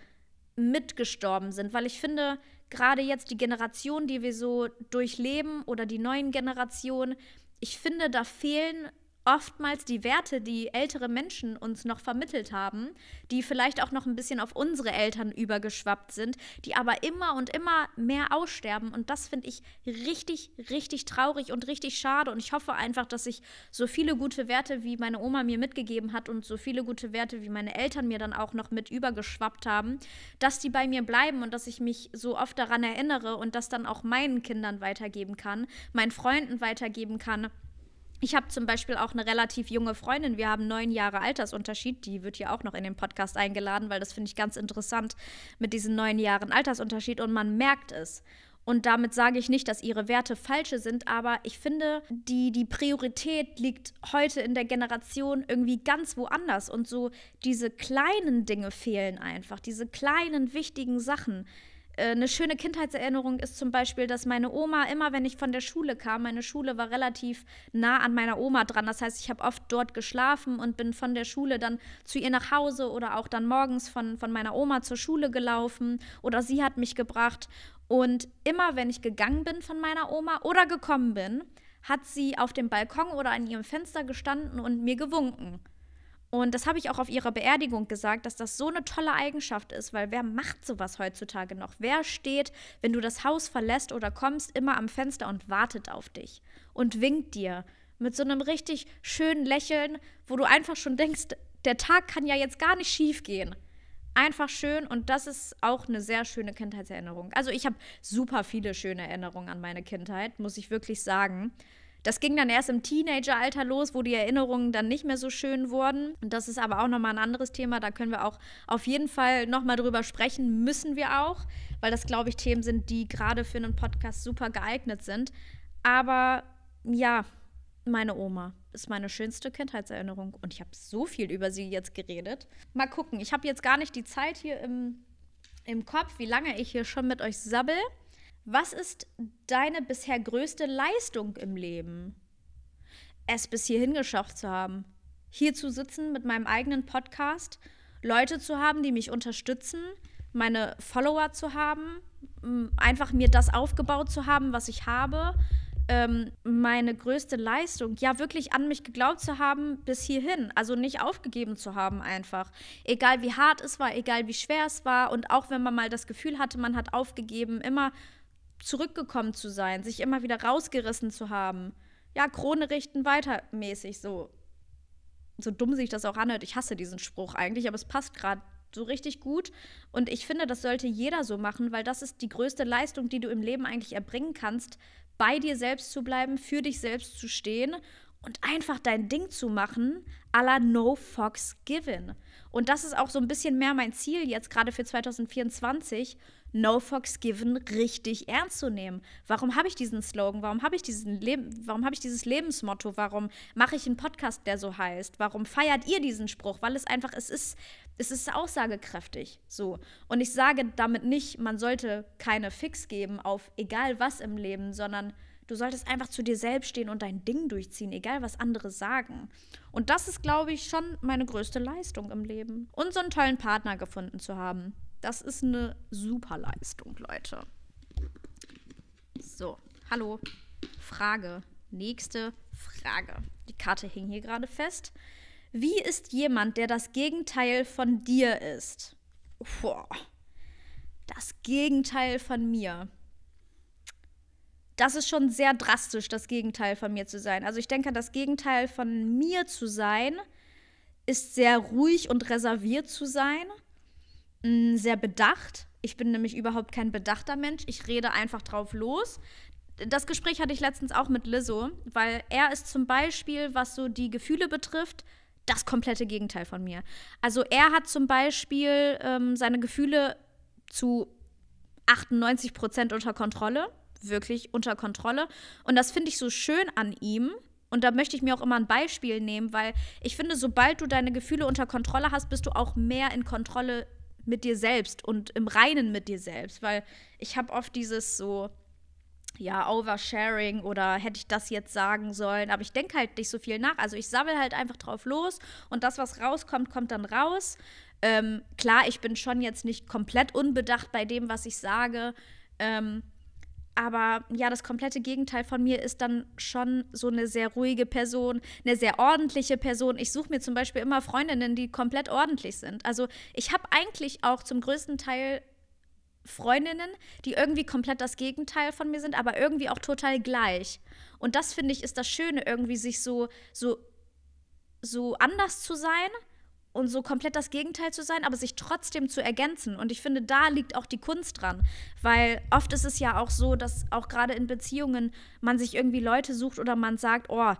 mitgestorben sind, weil ich finde, gerade jetzt die Generation, die wir so durchleben oder die neuen Generationen, ich finde, da fehlen oftmals die Werte, die ältere Menschen uns noch vermittelt haben, die vielleicht auch noch ein bisschen auf unsere Eltern übergeschwappt sind, die aber immer und immer mehr aussterben. Und das finde ich richtig, richtig traurig und richtig schade. Und ich hoffe einfach, dass ich so viele gute Werte, wie meine Oma mir mitgegeben hat und so viele gute Werte, wie meine Eltern mir dann auch noch mit übergeschwappt haben, dass die bei mir bleiben und dass ich mich so oft daran erinnere und das dann auch meinen Kindern weitergeben kann, meinen Freunden weitergeben kann ich habe zum Beispiel auch eine relativ junge Freundin. Wir haben neun Jahre Altersunterschied. Die wird ja auch noch in den Podcast eingeladen, weil das finde ich ganz interessant mit diesen neun Jahren Altersunterschied und man merkt es. Und damit sage ich nicht, dass ihre Werte falsche sind, aber ich finde, die, die Priorität liegt heute in der Generation irgendwie ganz woanders. Und so diese kleinen Dinge fehlen einfach, diese kleinen wichtigen Sachen. Äh, eine schöne Kindheitserinnerung ist zum Beispiel, dass meine Oma immer, wenn ich von der Schule kam, meine Schule war relativ nah an meiner Oma dran. Das heißt, ich habe oft dort geschlafen und bin von der Schule dann zu ihr nach Hause oder auch dann morgens von, von meiner Oma zur Schule gelaufen oder sie hat mich gebracht. Und immer, wenn ich gegangen bin von meiner Oma oder gekommen bin, hat sie auf dem Balkon oder an ihrem Fenster gestanden und mir gewunken. Und das habe ich auch auf ihrer Beerdigung gesagt, dass das so eine tolle Eigenschaft ist, weil wer macht sowas heutzutage noch? Wer steht, wenn du das Haus verlässt oder kommst, immer am Fenster und wartet auf dich und winkt dir mit so einem richtig schönen Lächeln, wo du einfach schon denkst, der Tag kann ja jetzt gar nicht schief gehen. Einfach schön und das ist auch eine sehr schöne Kindheitserinnerung. Also ich habe super viele schöne Erinnerungen an meine Kindheit, muss ich wirklich sagen. Das ging dann erst im Teenageralter los, wo die Erinnerungen dann nicht mehr so schön wurden. Und das ist aber auch nochmal ein anderes Thema. Da können wir auch auf jeden Fall nochmal drüber sprechen, müssen wir auch, weil das, glaube ich, Themen sind, die gerade für einen Podcast super geeignet sind. Aber ja, meine Oma ist meine schönste Kindheitserinnerung und ich habe so viel über sie jetzt geredet. Mal gucken, ich habe jetzt gar nicht die Zeit hier im, im Kopf, wie lange ich hier schon mit euch sabbel. Was ist deine bisher größte Leistung im Leben? Es bis hierhin geschafft zu haben. Hier zu sitzen mit meinem eigenen Podcast, Leute zu haben, die mich unterstützen, meine Follower zu haben, einfach mir das aufgebaut zu haben, was ich habe. Ähm, meine größte Leistung, ja wirklich an mich geglaubt zu haben bis hierhin, also nicht aufgegeben zu haben einfach. Egal wie hart es war, egal wie schwer es war und auch wenn man mal das Gefühl hatte, man hat aufgegeben, immer zurückgekommen zu sein, sich immer wieder rausgerissen zu haben. Ja, Krone richten weiter mäßig so. So dumm sich das auch anhört, ich hasse diesen Spruch eigentlich, aber es passt gerade so richtig gut. Und ich finde, das sollte jeder so machen, weil das ist die größte Leistung, die du im Leben eigentlich erbringen kannst, bei dir selbst zu bleiben, für dich selbst zu stehen und einfach dein Ding zu machen, à la No Fox Given. Und das ist auch so ein bisschen mehr mein Ziel jetzt gerade für 2024, No Fox Given richtig ernst zu nehmen. Warum habe ich diesen Slogan? Warum habe ich, diesen Leb warum hab ich dieses Lebensmotto? Warum mache ich einen Podcast, der so heißt? Warum feiert ihr diesen Spruch? Weil es einfach, es ist, es ist aussagekräftig. So. Und ich sage damit nicht, man sollte keine Fix geben auf egal was im Leben, sondern Du solltest einfach zu dir selbst stehen und dein Ding durchziehen, egal was andere sagen. Und das ist, glaube ich, schon meine größte Leistung im Leben. Und so einen tollen Partner gefunden zu haben. Das ist eine super Leistung, Leute. So, hallo. Frage. Nächste Frage. Die Karte hing hier gerade fest. Wie ist jemand, der das Gegenteil von dir ist? Boah. Das Gegenteil von mir. Das ist schon sehr drastisch, das Gegenteil von mir zu sein. Also ich denke, das Gegenteil von mir zu sein, ist sehr ruhig und reserviert zu sein Mm, sehr bedacht. Ich bin nämlich überhaupt kein bedachter Mensch. Ich rede einfach drauf los. Das Gespräch hatte ich letztens auch mit Lizzo, weil er ist zum Beispiel, was so die Gefühle betrifft, das komplette Gegenteil von mir. Also er hat zum Beispiel ähm, seine Gefühle zu 98 Prozent unter Kontrolle, wirklich unter Kontrolle. Und das finde ich so schön an ihm. Und da möchte ich mir auch immer ein Beispiel nehmen, weil ich finde, sobald du deine Gefühle unter Kontrolle hast, bist du auch mehr in Kontrolle mit dir selbst und im Reinen mit dir selbst, weil ich habe oft dieses so, ja, Oversharing oder hätte ich das jetzt sagen sollen, aber ich denke halt nicht so viel nach. Also ich sammle halt einfach drauf los und das, was rauskommt, kommt dann raus. Ähm, klar, ich bin schon jetzt nicht komplett unbedacht bei dem, was ich sage. Ähm, aber ja, das komplette Gegenteil von mir ist dann schon so eine sehr ruhige Person, eine sehr ordentliche Person. Ich suche mir zum Beispiel immer Freundinnen, die komplett ordentlich sind. Also ich habe eigentlich auch zum größten Teil Freundinnen, die irgendwie komplett das Gegenteil von mir sind, aber irgendwie auch total gleich. Und das finde ich ist das Schöne, irgendwie sich so, so, so anders zu sein und so komplett das Gegenteil zu sein, aber sich trotzdem zu ergänzen. Und ich finde, da liegt auch die Kunst dran, weil oft ist es ja auch so, dass auch gerade in Beziehungen man sich irgendwie Leute sucht oder man sagt, oh,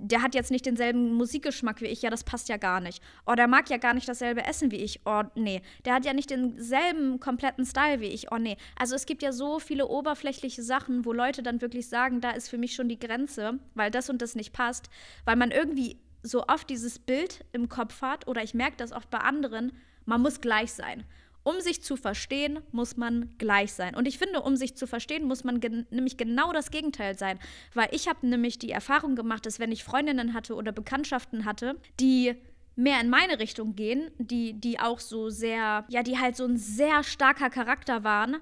der hat jetzt nicht denselben Musikgeschmack wie ich, ja, das passt ja gar nicht. Oh, der mag ja gar nicht dasselbe Essen wie ich, oh, nee. Der hat ja nicht denselben kompletten Style wie ich, oh, nee. Also es gibt ja so viele oberflächliche Sachen, wo Leute dann wirklich sagen, da ist für mich schon die Grenze, weil das und das nicht passt, weil man irgendwie so oft dieses Bild im Kopf hat, oder ich merke das oft bei anderen, man muss gleich sein. Um sich zu verstehen, muss man gleich sein. Und ich finde, um sich zu verstehen, muss man gen nämlich genau das Gegenteil sein. Weil ich habe nämlich die Erfahrung gemacht, dass wenn ich Freundinnen hatte oder Bekanntschaften hatte, die mehr in meine Richtung gehen, die, die auch so sehr, ja, die halt so ein sehr starker Charakter waren,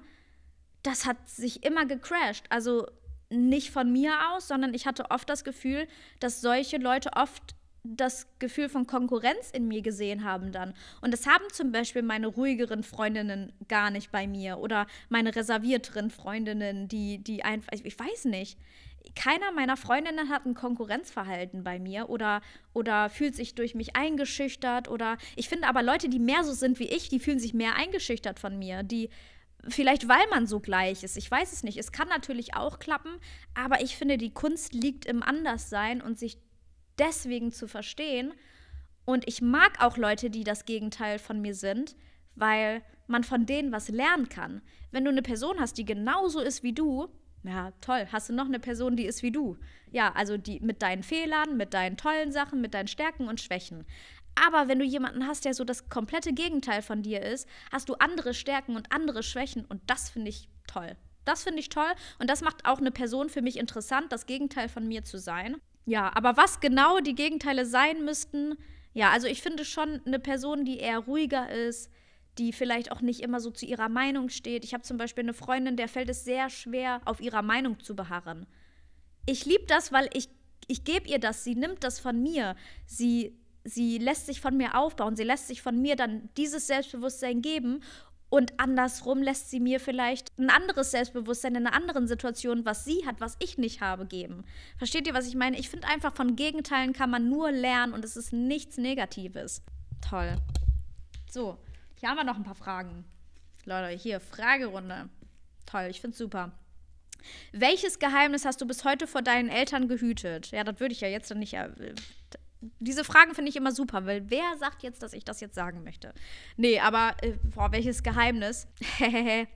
das hat sich immer gecrashed. Also nicht von mir aus, sondern ich hatte oft das Gefühl, dass solche Leute oft das Gefühl von Konkurrenz in mir gesehen haben dann. Und das haben zum Beispiel meine ruhigeren Freundinnen gar nicht bei mir oder meine reservierteren Freundinnen, die, die einfach, ich weiß nicht. Keiner meiner Freundinnen hat ein Konkurrenzverhalten bei mir oder, oder fühlt sich durch mich eingeschüchtert oder ich finde aber Leute, die mehr so sind wie ich, die fühlen sich mehr eingeschüchtert von mir, die vielleicht weil man so gleich ist. Ich weiß es nicht. Es kann natürlich auch klappen, aber ich finde, die Kunst liegt im Anderssein und sich deswegen zu verstehen. Und ich mag auch Leute, die das Gegenteil von mir sind, weil man von denen was lernen kann. Wenn du eine Person hast, die genauso ist wie du, ja, toll, hast du noch eine Person, die ist wie du. Ja, also die mit deinen Fehlern, mit deinen tollen Sachen, mit deinen Stärken und Schwächen. Aber wenn du jemanden hast, der so das komplette Gegenteil von dir ist, hast du andere Stärken und andere Schwächen und das finde ich toll. Das finde ich toll und das macht auch eine Person für mich interessant, das Gegenteil von mir zu sein. Ja, aber was genau die Gegenteile sein müssten, ja, also ich finde schon eine Person, die eher ruhiger ist, die vielleicht auch nicht immer so zu ihrer Meinung steht. Ich habe zum Beispiel eine Freundin, der fällt es sehr schwer, auf ihrer Meinung zu beharren. Ich liebe das, weil ich, ich gebe ihr das, sie nimmt das von mir, sie, sie lässt sich von mir aufbauen, sie lässt sich von mir dann dieses Selbstbewusstsein geben und andersrum lässt sie mir vielleicht ein anderes Selbstbewusstsein in einer anderen Situation, was sie hat, was ich nicht habe, geben. Versteht ihr, was ich meine? Ich finde einfach, von Gegenteilen kann man nur lernen und es ist nichts Negatives. Toll. So, hier haben wir noch ein paar Fragen. Leute, hier, Fragerunde. Toll, ich finde es super. Welches Geheimnis hast du bis heute vor deinen Eltern gehütet? Ja, das würde ich ja jetzt dann nicht. Äh, diese Fragen finde ich immer super, weil wer sagt jetzt, dass ich das jetzt sagen möchte? Nee, aber äh, boah, welches Geheimnis? [laughs]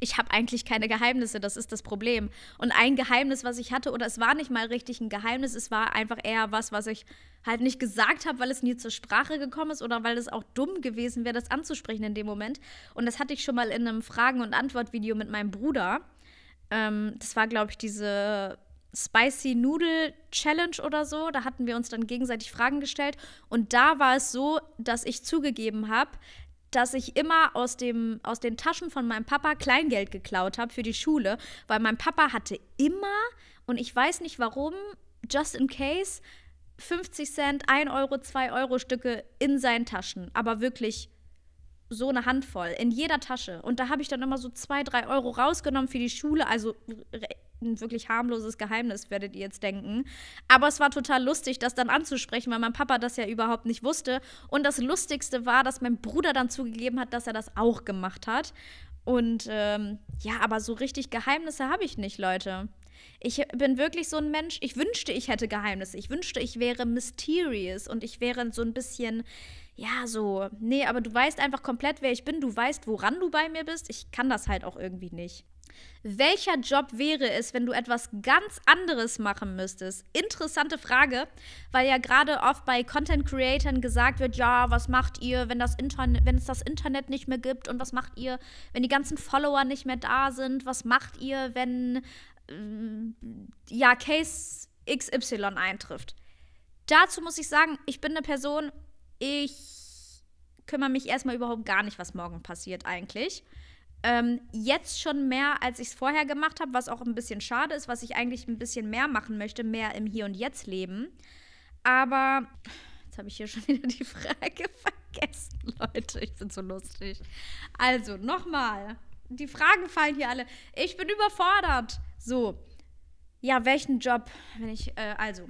ich habe eigentlich keine Geheimnisse, das ist das Problem. Und ein Geheimnis, was ich hatte, oder es war nicht mal richtig ein Geheimnis, es war einfach eher was, was ich halt nicht gesagt habe, weil es nie zur Sprache gekommen ist oder weil es auch dumm gewesen wäre, das anzusprechen in dem Moment. Und das hatte ich schon mal in einem Fragen- und Antwort-Video mit meinem Bruder. Ähm, das war, glaube ich, diese Spicy Noodle Challenge oder so. Da hatten wir uns dann gegenseitig Fragen gestellt. Und da war es so, dass ich zugegeben habe, dass ich immer aus, dem, aus den Taschen von meinem Papa Kleingeld geklaut habe für die Schule, weil mein Papa hatte immer, und ich weiß nicht warum, just in case, 50 Cent, 1 Euro, 2 Euro Stücke in seinen Taschen. Aber wirklich so eine Handvoll in jeder Tasche. Und da habe ich dann immer so 2, 3 Euro rausgenommen für die Schule, also ein wirklich harmloses Geheimnis, werdet ihr jetzt denken. Aber es war total lustig, das dann anzusprechen, weil mein Papa das ja überhaupt nicht wusste. Und das Lustigste war, dass mein Bruder dann zugegeben hat, dass er das auch gemacht hat. Und ähm, ja, aber so richtig Geheimnisse habe ich nicht, Leute. Ich bin wirklich so ein Mensch. Ich wünschte, ich hätte Geheimnisse. Ich wünschte, ich wäre mysterious und ich wäre so ein bisschen, ja, so. Nee, aber du weißt einfach komplett, wer ich bin. Du weißt, woran du bei mir bist. Ich kann das halt auch irgendwie nicht. Welcher Job wäre es, wenn du etwas ganz anderes machen müsstest? Interessante Frage, weil ja gerade oft bei Content Creatern gesagt wird, ja, was macht ihr, wenn das Internet, wenn es das Internet nicht mehr gibt und was macht ihr, wenn die ganzen Follower nicht mehr da sind? Was macht ihr, wenn äh, ja, Case XY eintrifft? Dazu muss ich sagen, ich bin eine Person, ich kümmere mich erstmal überhaupt gar nicht, was morgen passiert eigentlich ähm, jetzt schon mehr, als ich es vorher gemacht habe, was auch ein bisschen schade ist, was ich eigentlich ein bisschen mehr machen möchte, mehr im Hier und Jetzt leben. Aber jetzt habe ich hier schon [laughs] wieder die Frage vergessen, Leute. Ich bin so lustig. Also, nochmal. Die Fragen fallen hier alle. Ich bin überfordert. So. Ja, welchen Job? Wenn ich, äh, also,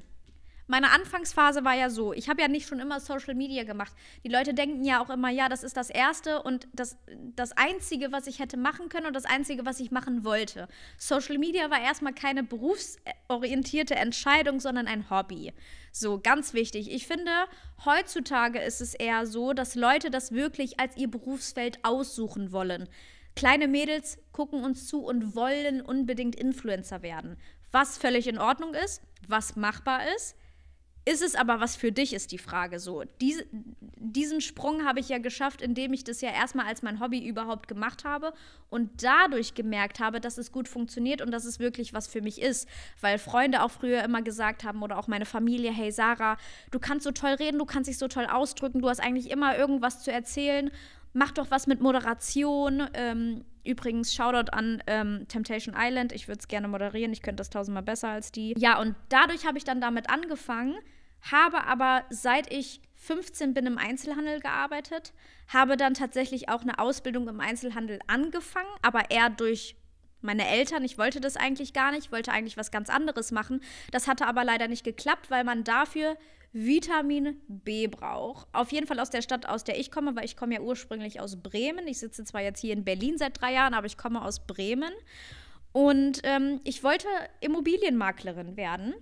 meine Anfangsphase war ja so, ich habe ja nicht schon immer Social Media gemacht. Die Leute denken ja auch immer, ja, das ist das Erste und das, das Einzige, was ich hätte machen können und das Einzige, was ich machen wollte. Social Media war erstmal keine berufsorientierte Entscheidung, sondern ein Hobby. So, ganz wichtig. Ich finde, heutzutage ist es eher so, dass Leute das wirklich als ihr Berufsfeld aussuchen wollen. Kleine Mädels gucken uns zu und wollen unbedingt Influencer werden. Was völlig in Ordnung ist, was machbar ist ist es aber was für dich, ist die Frage so. Dies, diesen Sprung habe ich ja geschafft, indem ich das ja erstmal als mein Hobby überhaupt gemacht habe und dadurch gemerkt habe, dass es gut funktioniert und dass es wirklich was für mich ist. Weil Freunde auch früher immer gesagt haben oder auch meine Familie, hey Sarah, du kannst so toll reden, du kannst dich so toll ausdrücken, du hast eigentlich immer irgendwas zu erzählen mach doch was mit Moderation. Ähm, übrigens, Shoutout an ähm, Temptation Island. Ich würde es gerne moderieren. Ich könnte das tausendmal besser als die. Ja, und dadurch habe ich dann damit angefangen, habe aber seit ich 15 bin im Einzelhandel gearbeitet, habe dann tatsächlich auch eine Ausbildung im Einzelhandel angefangen, aber eher durch meine Eltern. Ich wollte das eigentlich gar nicht, wollte eigentlich was ganz anderes machen. Das hatte aber leider nicht geklappt, weil man dafür Vitamin B brauche. Auf jeden Fall aus der Stadt, aus der ich komme, weil ich komme ja ursprünglich aus Bremen. Ich sitze zwar jetzt hier in Berlin seit drei Jahren, aber ich komme aus Bremen. Und ähm, ich wollte Immobilienmaklerin werden.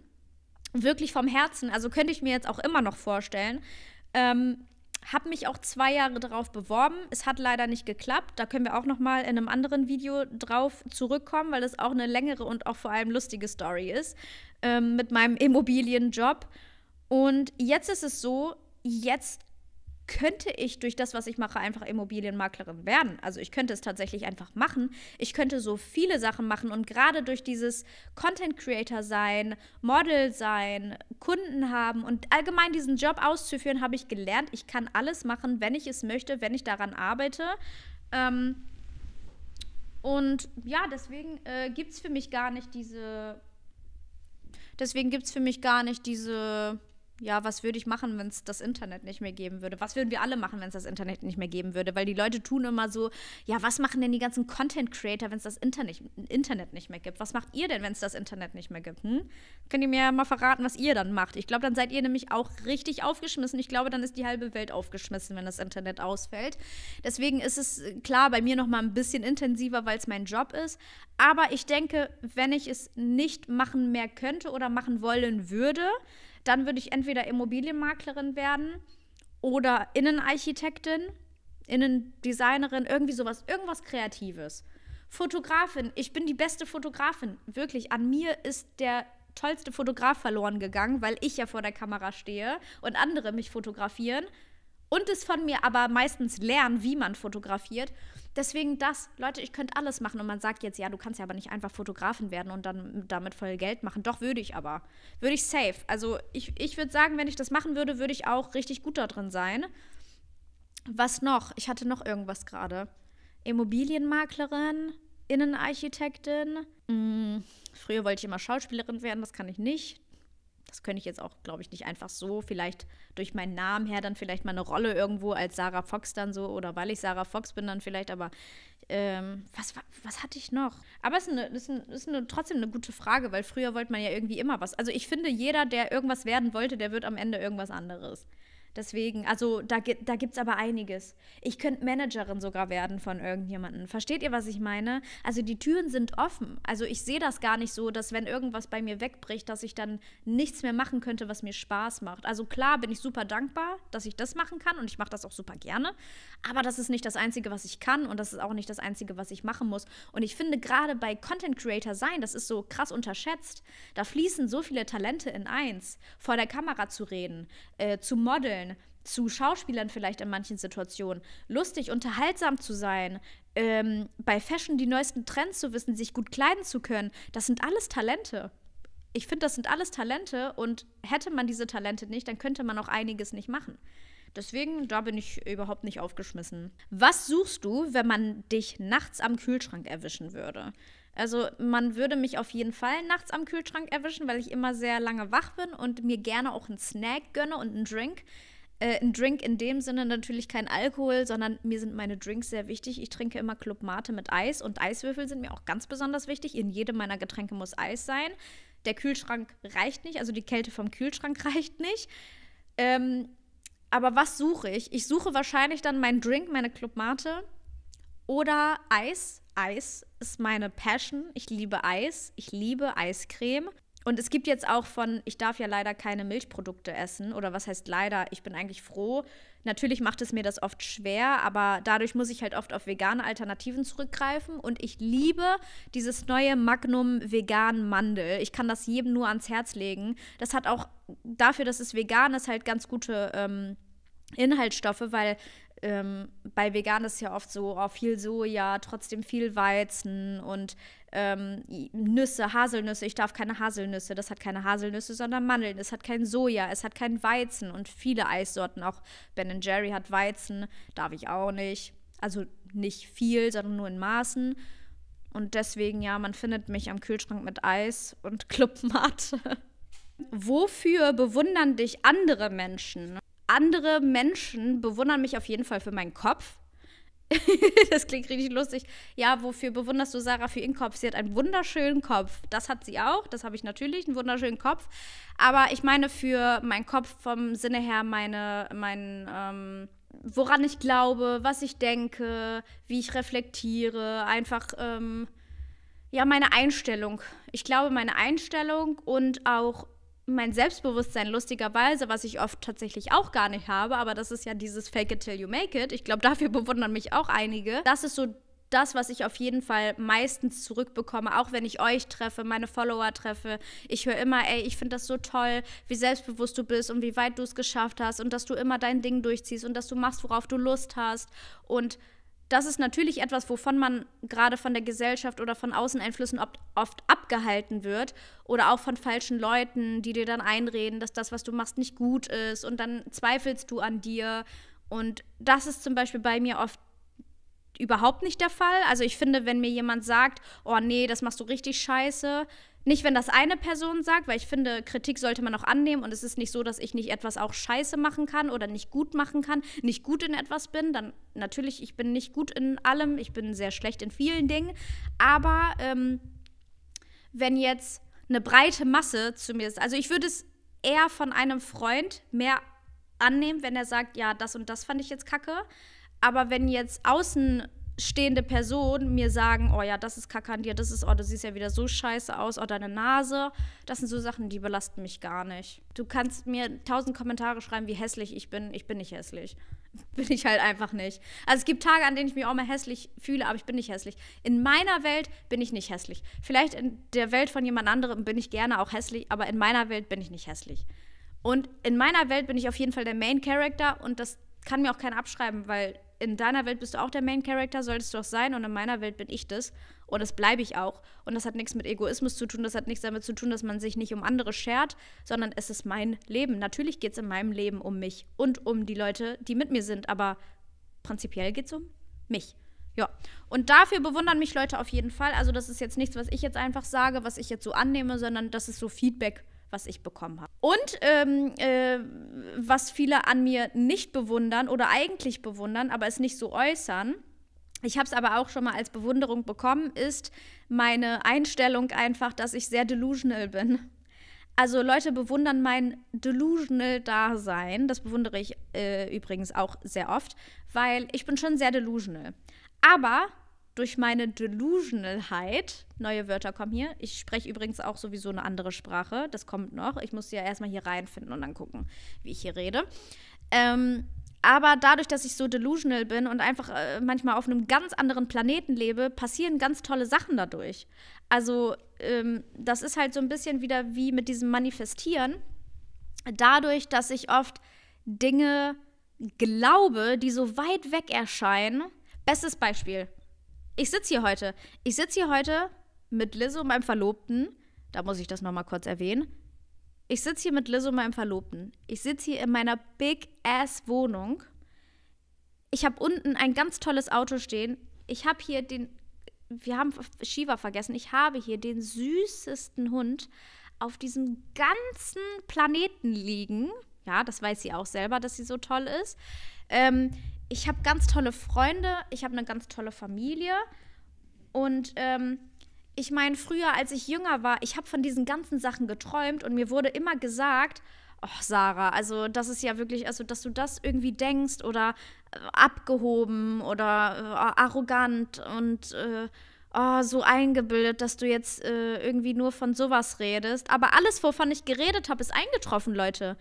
Wirklich vom Herzen. Also könnte ich mir jetzt auch immer noch vorstellen. Ähm, habe mich auch zwei Jahre darauf beworben. Es hat leider nicht geklappt. Da können wir auch noch mal in einem anderen Video drauf zurückkommen, weil das auch eine längere und auch vor allem lustige Story ist ähm, mit meinem Immobilienjob. Und jetzt ist es so, jetzt könnte ich durch das, was ich mache, einfach Immobilienmaklerin werden. Also ich könnte es tatsächlich einfach machen. Ich könnte so viele Sachen machen und gerade durch dieses Content Creator sein, Model sein, Kunden haben und allgemein diesen Job auszuführen, habe ich gelernt, ich kann alles machen, wenn ich es möchte, wenn ich daran arbeite. Ähm und ja, deswegen äh, gibt es für mich gar nicht diese. Deswegen gibt es für mich gar nicht diese ja, was würde ich machen, wenn es das Internet nicht mehr geben würde? Was würden wir alle machen, wenn es das Internet nicht mehr geben würde? Weil die Leute tun immer so, ja, was machen denn die ganzen Content-Creator, wenn es das Internet, Internet nicht mehr gibt? Was macht ihr denn, wenn es das Internet nicht mehr gibt? Hm? Könnt ihr mir mal verraten, was ihr dann macht? Ich glaube, dann seid ihr nämlich auch richtig aufgeschmissen. Ich glaube, dann ist die halbe Welt aufgeschmissen, wenn das Internet ausfällt. Deswegen ist es äh, klar bei mir noch mal ein bisschen intensiver, weil es mein Job ist. Aber ich denke, wenn ich es nicht machen mehr könnte oder machen wollen würde, dann würde ich entweder Immobilienmaklerin werden oder Innenarchitektin, Innendesignerin, irgendwie sowas, irgendwas Kreatives. Fotografin, ich bin die beste Fotografin. Wirklich, an mir ist der tollste Fotograf verloren gegangen, weil ich ja vor der Kamera stehe und andere mich fotografieren und es von mir aber meistens lernen, wie man fotografiert. Deswegen das, Leute, ich könnte alles machen. Und man sagt jetzt, ja, du kannst ja aber nicht einfach Fotografin werden und dann damit voll Geld machen. Doch, würde ich aber. Würde ich safe. Also ich, ich würde sagen, wenn ich das machen würde, würde ich auch richtig gut da drin sein. Was noch? Ich hatte noch irgendwas gerade. Immobilienmaklerin, Innenarchitektin. Hm, früher wollte ich immer Schauspielerin werden, das kann ich nicht das könnte ich jetzt auch, glaube ich, nicht einfach so. Vielleicht durch meinen Namen her dann vielleicht mal eine Rolle irgendwo als Sarah Fox dann so oder weil ich Sarah Fox bin dann vielleicht, aber ähm, was, was hatte ich noch? Aber es ist, eine, ist, eine, ist eine, trotzdem eine gute Frage, weil früher wollte man ja irgendwie immer was. Also ich finde, jeder, der irgendwas werden wollte, der wird am Ende irgendwas anderes. Deswegen, also da, da gibt es aber einiges. Ich könnte Managerin sogar werden von irgendjemandem. Versteht ihr, was ich meine? Also die Türen sind offen. Also ich sehe das gar nicht so, dass wenn irgendwas bei mir wegbricht, dass ich dann nichts mehr machen könnte, was mir Spaß macht. Also klar bin ich super dankbar, dass ich das machen kann und ich mache das auch super gerne. Aber das ist nicht das Einzige, was ich kann und das ist auch nicht das Einzige, was ich machen muss. Und ich finde gerade bei Content Creator sein, das ist so krass unterschätzt. Da fließen so viele Talente in eins. Vor der Kamera zu reden, äh, zu modeln Rollen, zu Schauspielern vielleicht in manchen Situationen, lustig, unterhaltsam zu sein, ähm, bei Fashion die neuesten Trends zu wissen, sich gut kleiden zu können. Das sind alles Talente. Ich finde, das sind alles Talente und hätte man diese Talente nicht, dann könnte man auch einiges nicht machen. Deswegen, da bin ich überhaupt nicht aufgeschmissen. Was suchst du, wenn man dich nachts am Kühlschrank erwischen würde? Also man würde mich auf jeden Fall nachts am Kühlschrank erwischen, weil ich immer sehr lange wach bin und mir gerne auch einen Snack gönne und einen Drink. Äh, ein Drink in dem Sinne natürlich kein Alkohol, sondern mir sind meine Drinks sehr wichtig. Ich trinke immer Club Mate mit Eis und Eiswürfel sind mir auch ganz besonders wichtig. In jedem meiner Getränke muss Eis sein. Der Kühlschrank reicht nicht, also die Kälte vom Kühlschrank [laughs] reicht nicht. Ähm, aber was suche ich? Ich suche wahrscheinlich dann meinen Drink, meine Club Mate oder Eis Eis ist meine Passion. Ich liebe Eis. Ich liebe Eiscreme. Und es gibt jetzt auch von, ich darf ja leider keine Milchprodukte essen. Oder was heißt leider? Ich bin eigentlich froh. Natürlich macht es mir das oft schwer, aber dadurch muss ich halt oft auf vegane Alternativen zurückgreifen. Und ich liebe dieses neue Magnum Vegan Mandel. Ich kann das jedem nur ans Herz legen. Das hat auch dafür, dass es vegan ist, halt ganz gute. Ähm, Inhaltsstoffe, weil ähm, bei Vegan ist ja oft so, oh, viel Soja, trotzdem viel Weizen und ähm, Nüsse, Haselnüsse. Ich darf keine Haselnüsse, das hat keine Haselnüsse, sondern Mandeln. Es hat kein Soja, es hat kein Weizen und viele Eissorten. Auch Ben Jerry hat Weizen, darf ich auch nicht. Also nicht viel, sondern nur in Maßen. Und deswegen, ja, man findet mich am Kühlschrank mit Eis und [laughs] Clubmatte. Wofür bewundern dich andere Menschen? andere Menschen bewundern mich auf jeden Fall für meinen Kopf. [laughs] das klingt richtig lustig. Ja, wofür bewunderst du Sarah für ihren Kopf? Sie hat einen wunderschönen Kopf. Das hat sie auch, das habe ich natürlich, einen wunderschönen Kopf. Aber ich meine für meinen Kopf vom Sinne her, meine, mein, ähm, woran ich glaube, was ich denke, wie ich reflektiere, einfach, ähm, ja, meine Einstellung. Ich glaube, meine Einstellung und auch mein Selbstbewusstsein lustigerweise, was ich oft tatsächlich auch gar nicht habe, aber das ist ja dieses Fake it till you make it. Ich glaube, [laughs] dafür bewundern mich auch einige. Das ist so das, was ich auf jeden Fall meistens zurückbekomme, auch wenn ich euch treffe, meine Follower treffe. Ich höre immer, ey, ich finde das so toll, wie selbstbewusst du bist und wie weit du es geschafft hast und dass du immer dein Ding durchziehst und dass du machst, worauf du Lust hast und das ist natürlich etwas, wovon man gerade von der Gesellschaft oder von Außeneinflüssen oft, oft, abgehalten wird oder auch von falschen Leuten, die dir dann einreden, dass das, was du machst, nicht gut ist und dann zweifelst du an dir. Und das ist zum Beispiel bei mir oft überhaupt nicht der Fall. Also ich finde, wenn mir jemand sagt, oh nee, das machst du richtig scheiße, nicht, wenn das eine Person sagt, weil ich finde, Kritik sollte man auch annehmen und es ist nicht so, dass ich nicht etwas auch scheiße machen kann oder nicht gut machen kann, nicht gut in etwas bin. Dann natürlich, ich bin nicht gut in allem, ich bin sehr schlecht in vielen Dingen. Aber ähm, wenn jetzt eine breite Masse zu mir ist, also ich würde es eher von einem Freund mehr annehmen, wenn er sagt, ja, das und das fand ich jetzt kacke. Aber wenn jetzt außen stehende Person mir sagen, oh ja, das ist kacke an dir, das ist, oh, du siehst ja wieder so scheiße aus, oh, deine Nase. Das sind so Sachen, die belasten mich gar nicht. Du kannst mir tausend Kommentare schreiben, wie hässlich ich bin. Ich bin nicht hässlich. [laughs] Bin ich halt einfach nicht. Also es gibt Tage, an denen ich mich auch mal hässlich fühle, aber ich bin nicht hässlich. In meiner Welt bin ich nicht hässlich. Vielleicht in der Welt von jemand anderem bin ich gerne auch hässlich, aber in meiner Welt bin ich nicht hässlich. Und in meiner Welt bin ich auf jeden Fall der Main Character und das kann mir auch keiner abschreiben, weil in deiner Welt bist du auch der Main Character, solltest du auch sein und in meiner Welt bin ich das und das bleibe ich auch und das hat nichts mit Egoismus zu tun, das hat nichts damit zu tun, dass man sich nicht um andere schert, sondern es ist mein Leben. Natürlich geht es in meinem Leben um mich und um die Leute, die mit mir sind, aber prinzipiell geht es um mich. Ja, und dafür bewundern mich Leute auf jeden Fall. Also das ist jetzt nichts, was ich jetzt einfach sage, was ich jetzt so annehme, sondern das ist so Feedback, was ich bekommen habe. Und ähm, äh, was viele an mir nicht bewundern oder eigentlich bewundern, aber es nicht so äußern, ich habe es aber auch schon mal als Bewunderung bekommen, ist meine Einstellung einfach, dass ich sehr delusional bin. Also Leute bewundern mein delusional Dasein. Das bewundere ich äh, übrigens auch sehr oft, weil ich bin schon sehr delusional. Aber durch meine Delusionalheit, neue Wörter kommen hier. Ich spreche übrigens auch sowieso eine andere Sprache, das kommt noch. Ich muss ja erstmal hier reinfinden und dann gucken, wie ich hier rede. Ähm, aber dadurch, dass ich so delusional bin und einfach äh, manchmal auf einem ganz anderen Planeten lebe, passieren ganz tolle Sachen dadurch. Also ähm, das ist halt so ein bisschen wieder wie mit diesem Manifestieren. Dadurch, dass ich oft Dinge glaube, die so weit weg erscheinen. Bestes Beispiel ich sitze hier heute. Ich sitze hier heute mit Lizzo, meinem Verlobten. Da muss ich das nochmal kurz erwähnen. Ich sitze hier mit Lizzo, meinem Verlobten. Ich sitze hier in meiner Big-Ass-Wohnung. Ich habe unten ein ganz tolles Auto stehen. Ich habe hier den. Wir haben Shiva vergessen. Ich habe hier den süßesten Hund auf diesem ganzen Planeten liegen. Ja, das weiß sie auch selber, dass sie so toll ist. Ähm, ich habe ganz tolle Freunde, ich habe eine ganz tolle Familie. Und ähm, ich meine, früher, als ich jünger war, ich habe von diesen ganzen Sachen geträumt und mir wurde immer gesagt, Och, Sarah, also das ist ja wirklich, also dass du das irgendwie denkst oder äh, abgehoben oder äh, arrogant und äh, oh, so eingebildet, dass du jetzt äh, irgendwie nur von sowas redest. Aber alles, wovon ich geredet habe, ist eingetroffen, Leute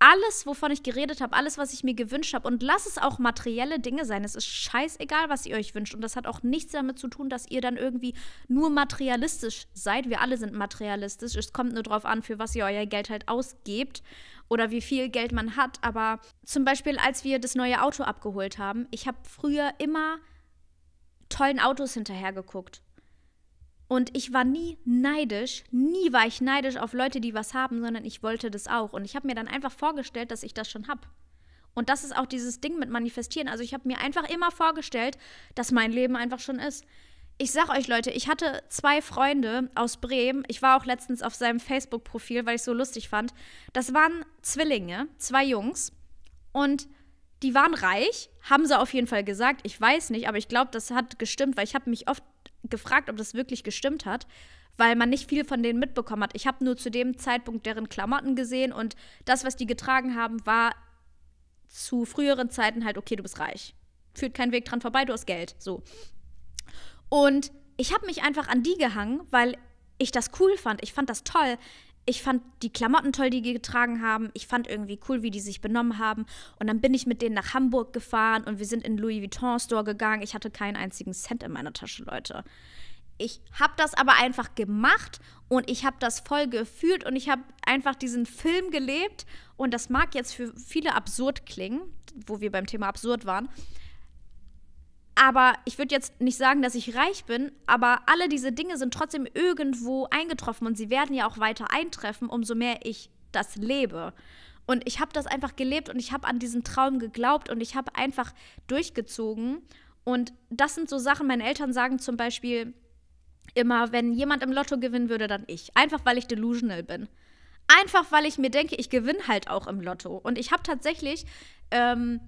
alles, wovon ich geredet habe, alles, was ich mir gewünscht habe, und lass es auch materielle Dinge sein. Es ist scheißegal, was ihr euch wünscht. Und das hat auch nichts damit zu tun, dass ihr dann irgendwie nur materialistisch seid. Wir alle sind materialistisch. Es kommt nur darauf an, für was ihr euer Geld halt ausgebt oder wie viel Geld man hat. Aber zum Beispiel, als wir das neue Auto abgeholt haben, ich habe früher immer tollen Autos hinterhergeguckt. Und ich war nie neidisch, nie war ich neidisch auf Leute, die was haben, sondern ich wollte das auch. Und ich habe mir dann einfach vorgestellt, dass ich das schon habe. Und das ist auch dieses Ding mit Manifestieren. Also ich habe mir einfach immer vorgestellt, dass mein Leben einfach schon ist. Ich sag euch, Leute, ich hatte zwei Freunde aus Bremen. Ich war auch letztens auf seinem Facebook-Profil, weil ich so lustig fand. Das waren Zwillinge, zwei Jungs. Und die waren reich, haben sie auf jeden Fall gesagt. Ich weiß nicht, aber ich glaube, das hat gestimmt, weil ich habe mich oft gefragt, ob das wirklich gestimmt hat, weil man nicht viel von denen mitbekommen hat. Ich habe nur zu dem Zeitpunkt deren Klamotten gesehen und das, was die getragen haben, war zu früheren Zeiten halt, okay, du bist reich. Führt kein Weg dran vorbei, du hast Geld. So. Und ich habe mich einfach an die gehangen, weil ich das cool fand. Ich fand das toll ich fand die Klamotten toll, die die getragen haben. Ich fand irgendwie cool, wie die sich benommen haben. Und dann bin ich mit denen nach Hamburg gefahren und wir sind in Louis Vuitton Store gegangen. Ich hatte keinen einzigen Cent in meiner Tasche, Leute. Ich habe das aber einfach gemacht und ich habe das voll gefühlt und ich habe einfach diesen Film gelebt. Und das mag jetzt für viele absurd klingen, wo wir beim Thema absurd waren aber ich würde jetzt nicht sagen, dass ich reich bin, aber alle diese Dinge sind trotzdem irgendwo eingetroffen und sie werden ja auch weiter eintreffen, umso mehr ich das lebe. Und ich habe das einfach gelebt und ich habe an diesen Traum geglaubt und ich habe einfach durchgezogen. Und das sind so Sachen, meine Eltern sagen zum Beispiel immer, wenn jemand im Lotto gewinnen würde, dann ich. Einfach weil ich delusional bin. Einfach weil ich mir denke, ich gewinne halt auch im Lotto. Und ich habe tatsächlich ähm,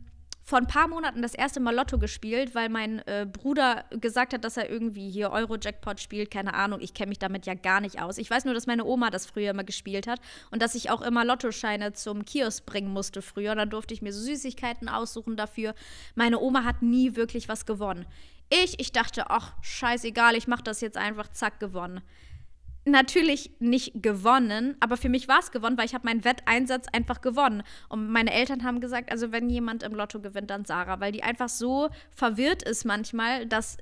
vor ein paar Monaten das erste Mal Lotto gespielt, weil mein äh, Bruder gesagt hat, dass er irgendwie hier Euro-Jackpot spielt. Keine Ahnung, ich kenne mich damit ja gar nicht aus. Ich weiß nur, dass meine Oma das früher immer gespielt hat und dass ich auch immer Lottoscheine zum Kiosk bringen musste früher. Und dann durfte ich mir so Süßigkeiten aussuchen dafür. Meine Oma hat nie wirklich was gewonnen. Ich, ich dachte, ach, scheißegal, ich mache das jetzt einfach, zack, gewonnen natürlich nicht gewonnen, aber für mich war es gewonnen, weil ich habe meinen Wetteinsatz einfach gewonnen. Und meine Eltern haben gesagt, also wenn jemand im Lotto gewinnt, dann Sarah, weil die einfach so verwirrt ist manchmal, dass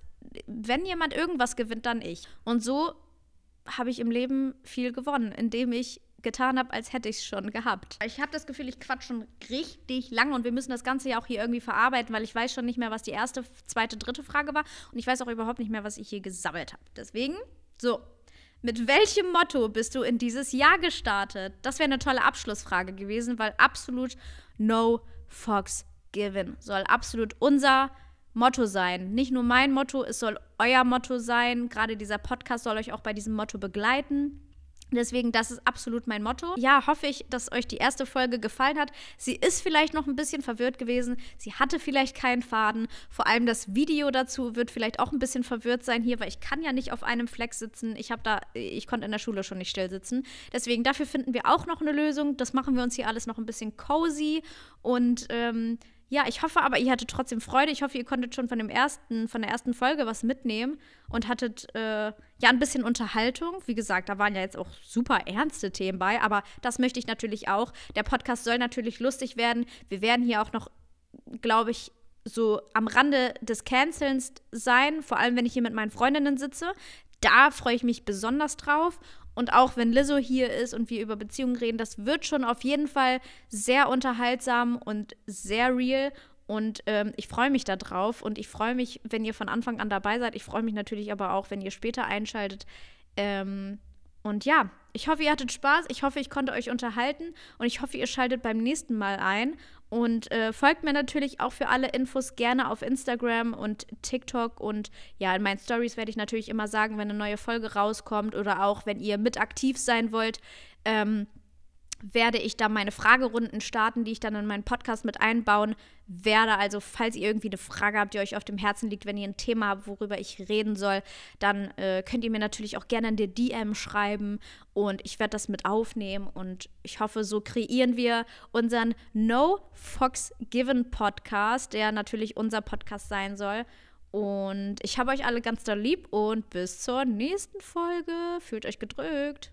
wenn jemand irgendwas gewinnt, dann ich. Und so habe ich im Leben viel gewonnen, indem ich getan habe, als hätte ich es schon gehabt. Ich habe das Gefühl, ich quatsch schon richtig lange und wir müssen das Ganze ja auch hier irgendwie verarbeiten, weil ich weiß schon nicht mehr, was die erste, zweite, dritte Frage war und ich weiß auch überhaupt nicht mehr, was ich hier gesammelt habe. Deswegen, so, mit welchem Motto bist du in dieses Jahr gestartet? Das wäre eine tolle Abschlussfrage gewesen, weil absolut No Fox Given soll absolut unser Motto sein. Nicht nur mein Motto, es soll euer Motto sein. Gerade dieser Podcast soll euch auch bei diesem Motto begleiten. Deswegen, das ist absolut mein Motto. Ja, hoffe ich, dass euch die erste Folge gefallen hat. Sie ist vielleicht noch ein bisschen verwirrt gewesen. Sie hatte vielleicht keinen Faden. Vor allem das Video dazu wird vielleicht auch ein bisschen verwirrt sein hier, weil ich kann ja nicht auf einem Fleck sitzen. Ich habe da, ich konnte in der Schule schon nicht still sitzen. Deswegen, dafür finden wir auch noch eine Lösung. Das machen wir uns hier alles noch ein bisschen cozy und ähm, ja, ich hoffe aber, ihr hattet trotzdem Freude. Ich hoffe, ihr konntet schon von dem ersten, von der ersten Folge was mitnehmen und hattet äh, ja ein bisschen Unterhaltung. Wie gesagt, da waren ja jetzt auch super ernste Themen bei, aber das möchte ich natürlich auch. Der Podcast soll natürlich lustig werden. Wir werden hier auch noch, glaube ich, so am Rande des Cancelns sein, vor allem wenn ich hier mit meinen Freundinnen sitze. Da freue ich mich besonders drauf. Und auch wenn Lizzo hier ist und wir über Beziehungen reden, das wird schon auf jeden Fall sehr unterhaltsam und sehr real. Und ähm, ich freue mich darauf und ich freue mich, wenn ihr von Anfang an dabei seid. Ich freue mich natürlich aber auch, wenn ihr später einschaltet. Ähm, und ja, ich hoffe, ihr hattet Spaß. Ich hoffe, ich konnte euch unterhalten. Und ich hoffe, ihr schaltet beim nächsten Mal ein. Und äh, folgt mir natürlich auch für alle Infos gerne auf Instagram und TikTok. Und ja, in meinen Stories werde ich natürlich immer sagen, wenn eine neue Folge rauskommt oder auch wenn ihr mit aktiv sein wollt. Ähm, werde ich da meine Fragerunden starten, die ich dann in meinen Podcast mit einbauen werde. Also falls ihr irgendwie eine Frage habt, die euch auf dem Herzen liegt, wenn ihr ein Thema habt, worüber ich reden soll, dann äh, könnt ihr mir natürlich auch gerne in der DM schreiben und ich werde das mit aufnehmen und ich hoffe, so kreieren wir unseren No Fox Given Podcast, der natürlich unser Podcast sein soll. Und ich habe euch alle ganz doll lieb und bis zur nächsten Folge. Fühlt euch gedrückt.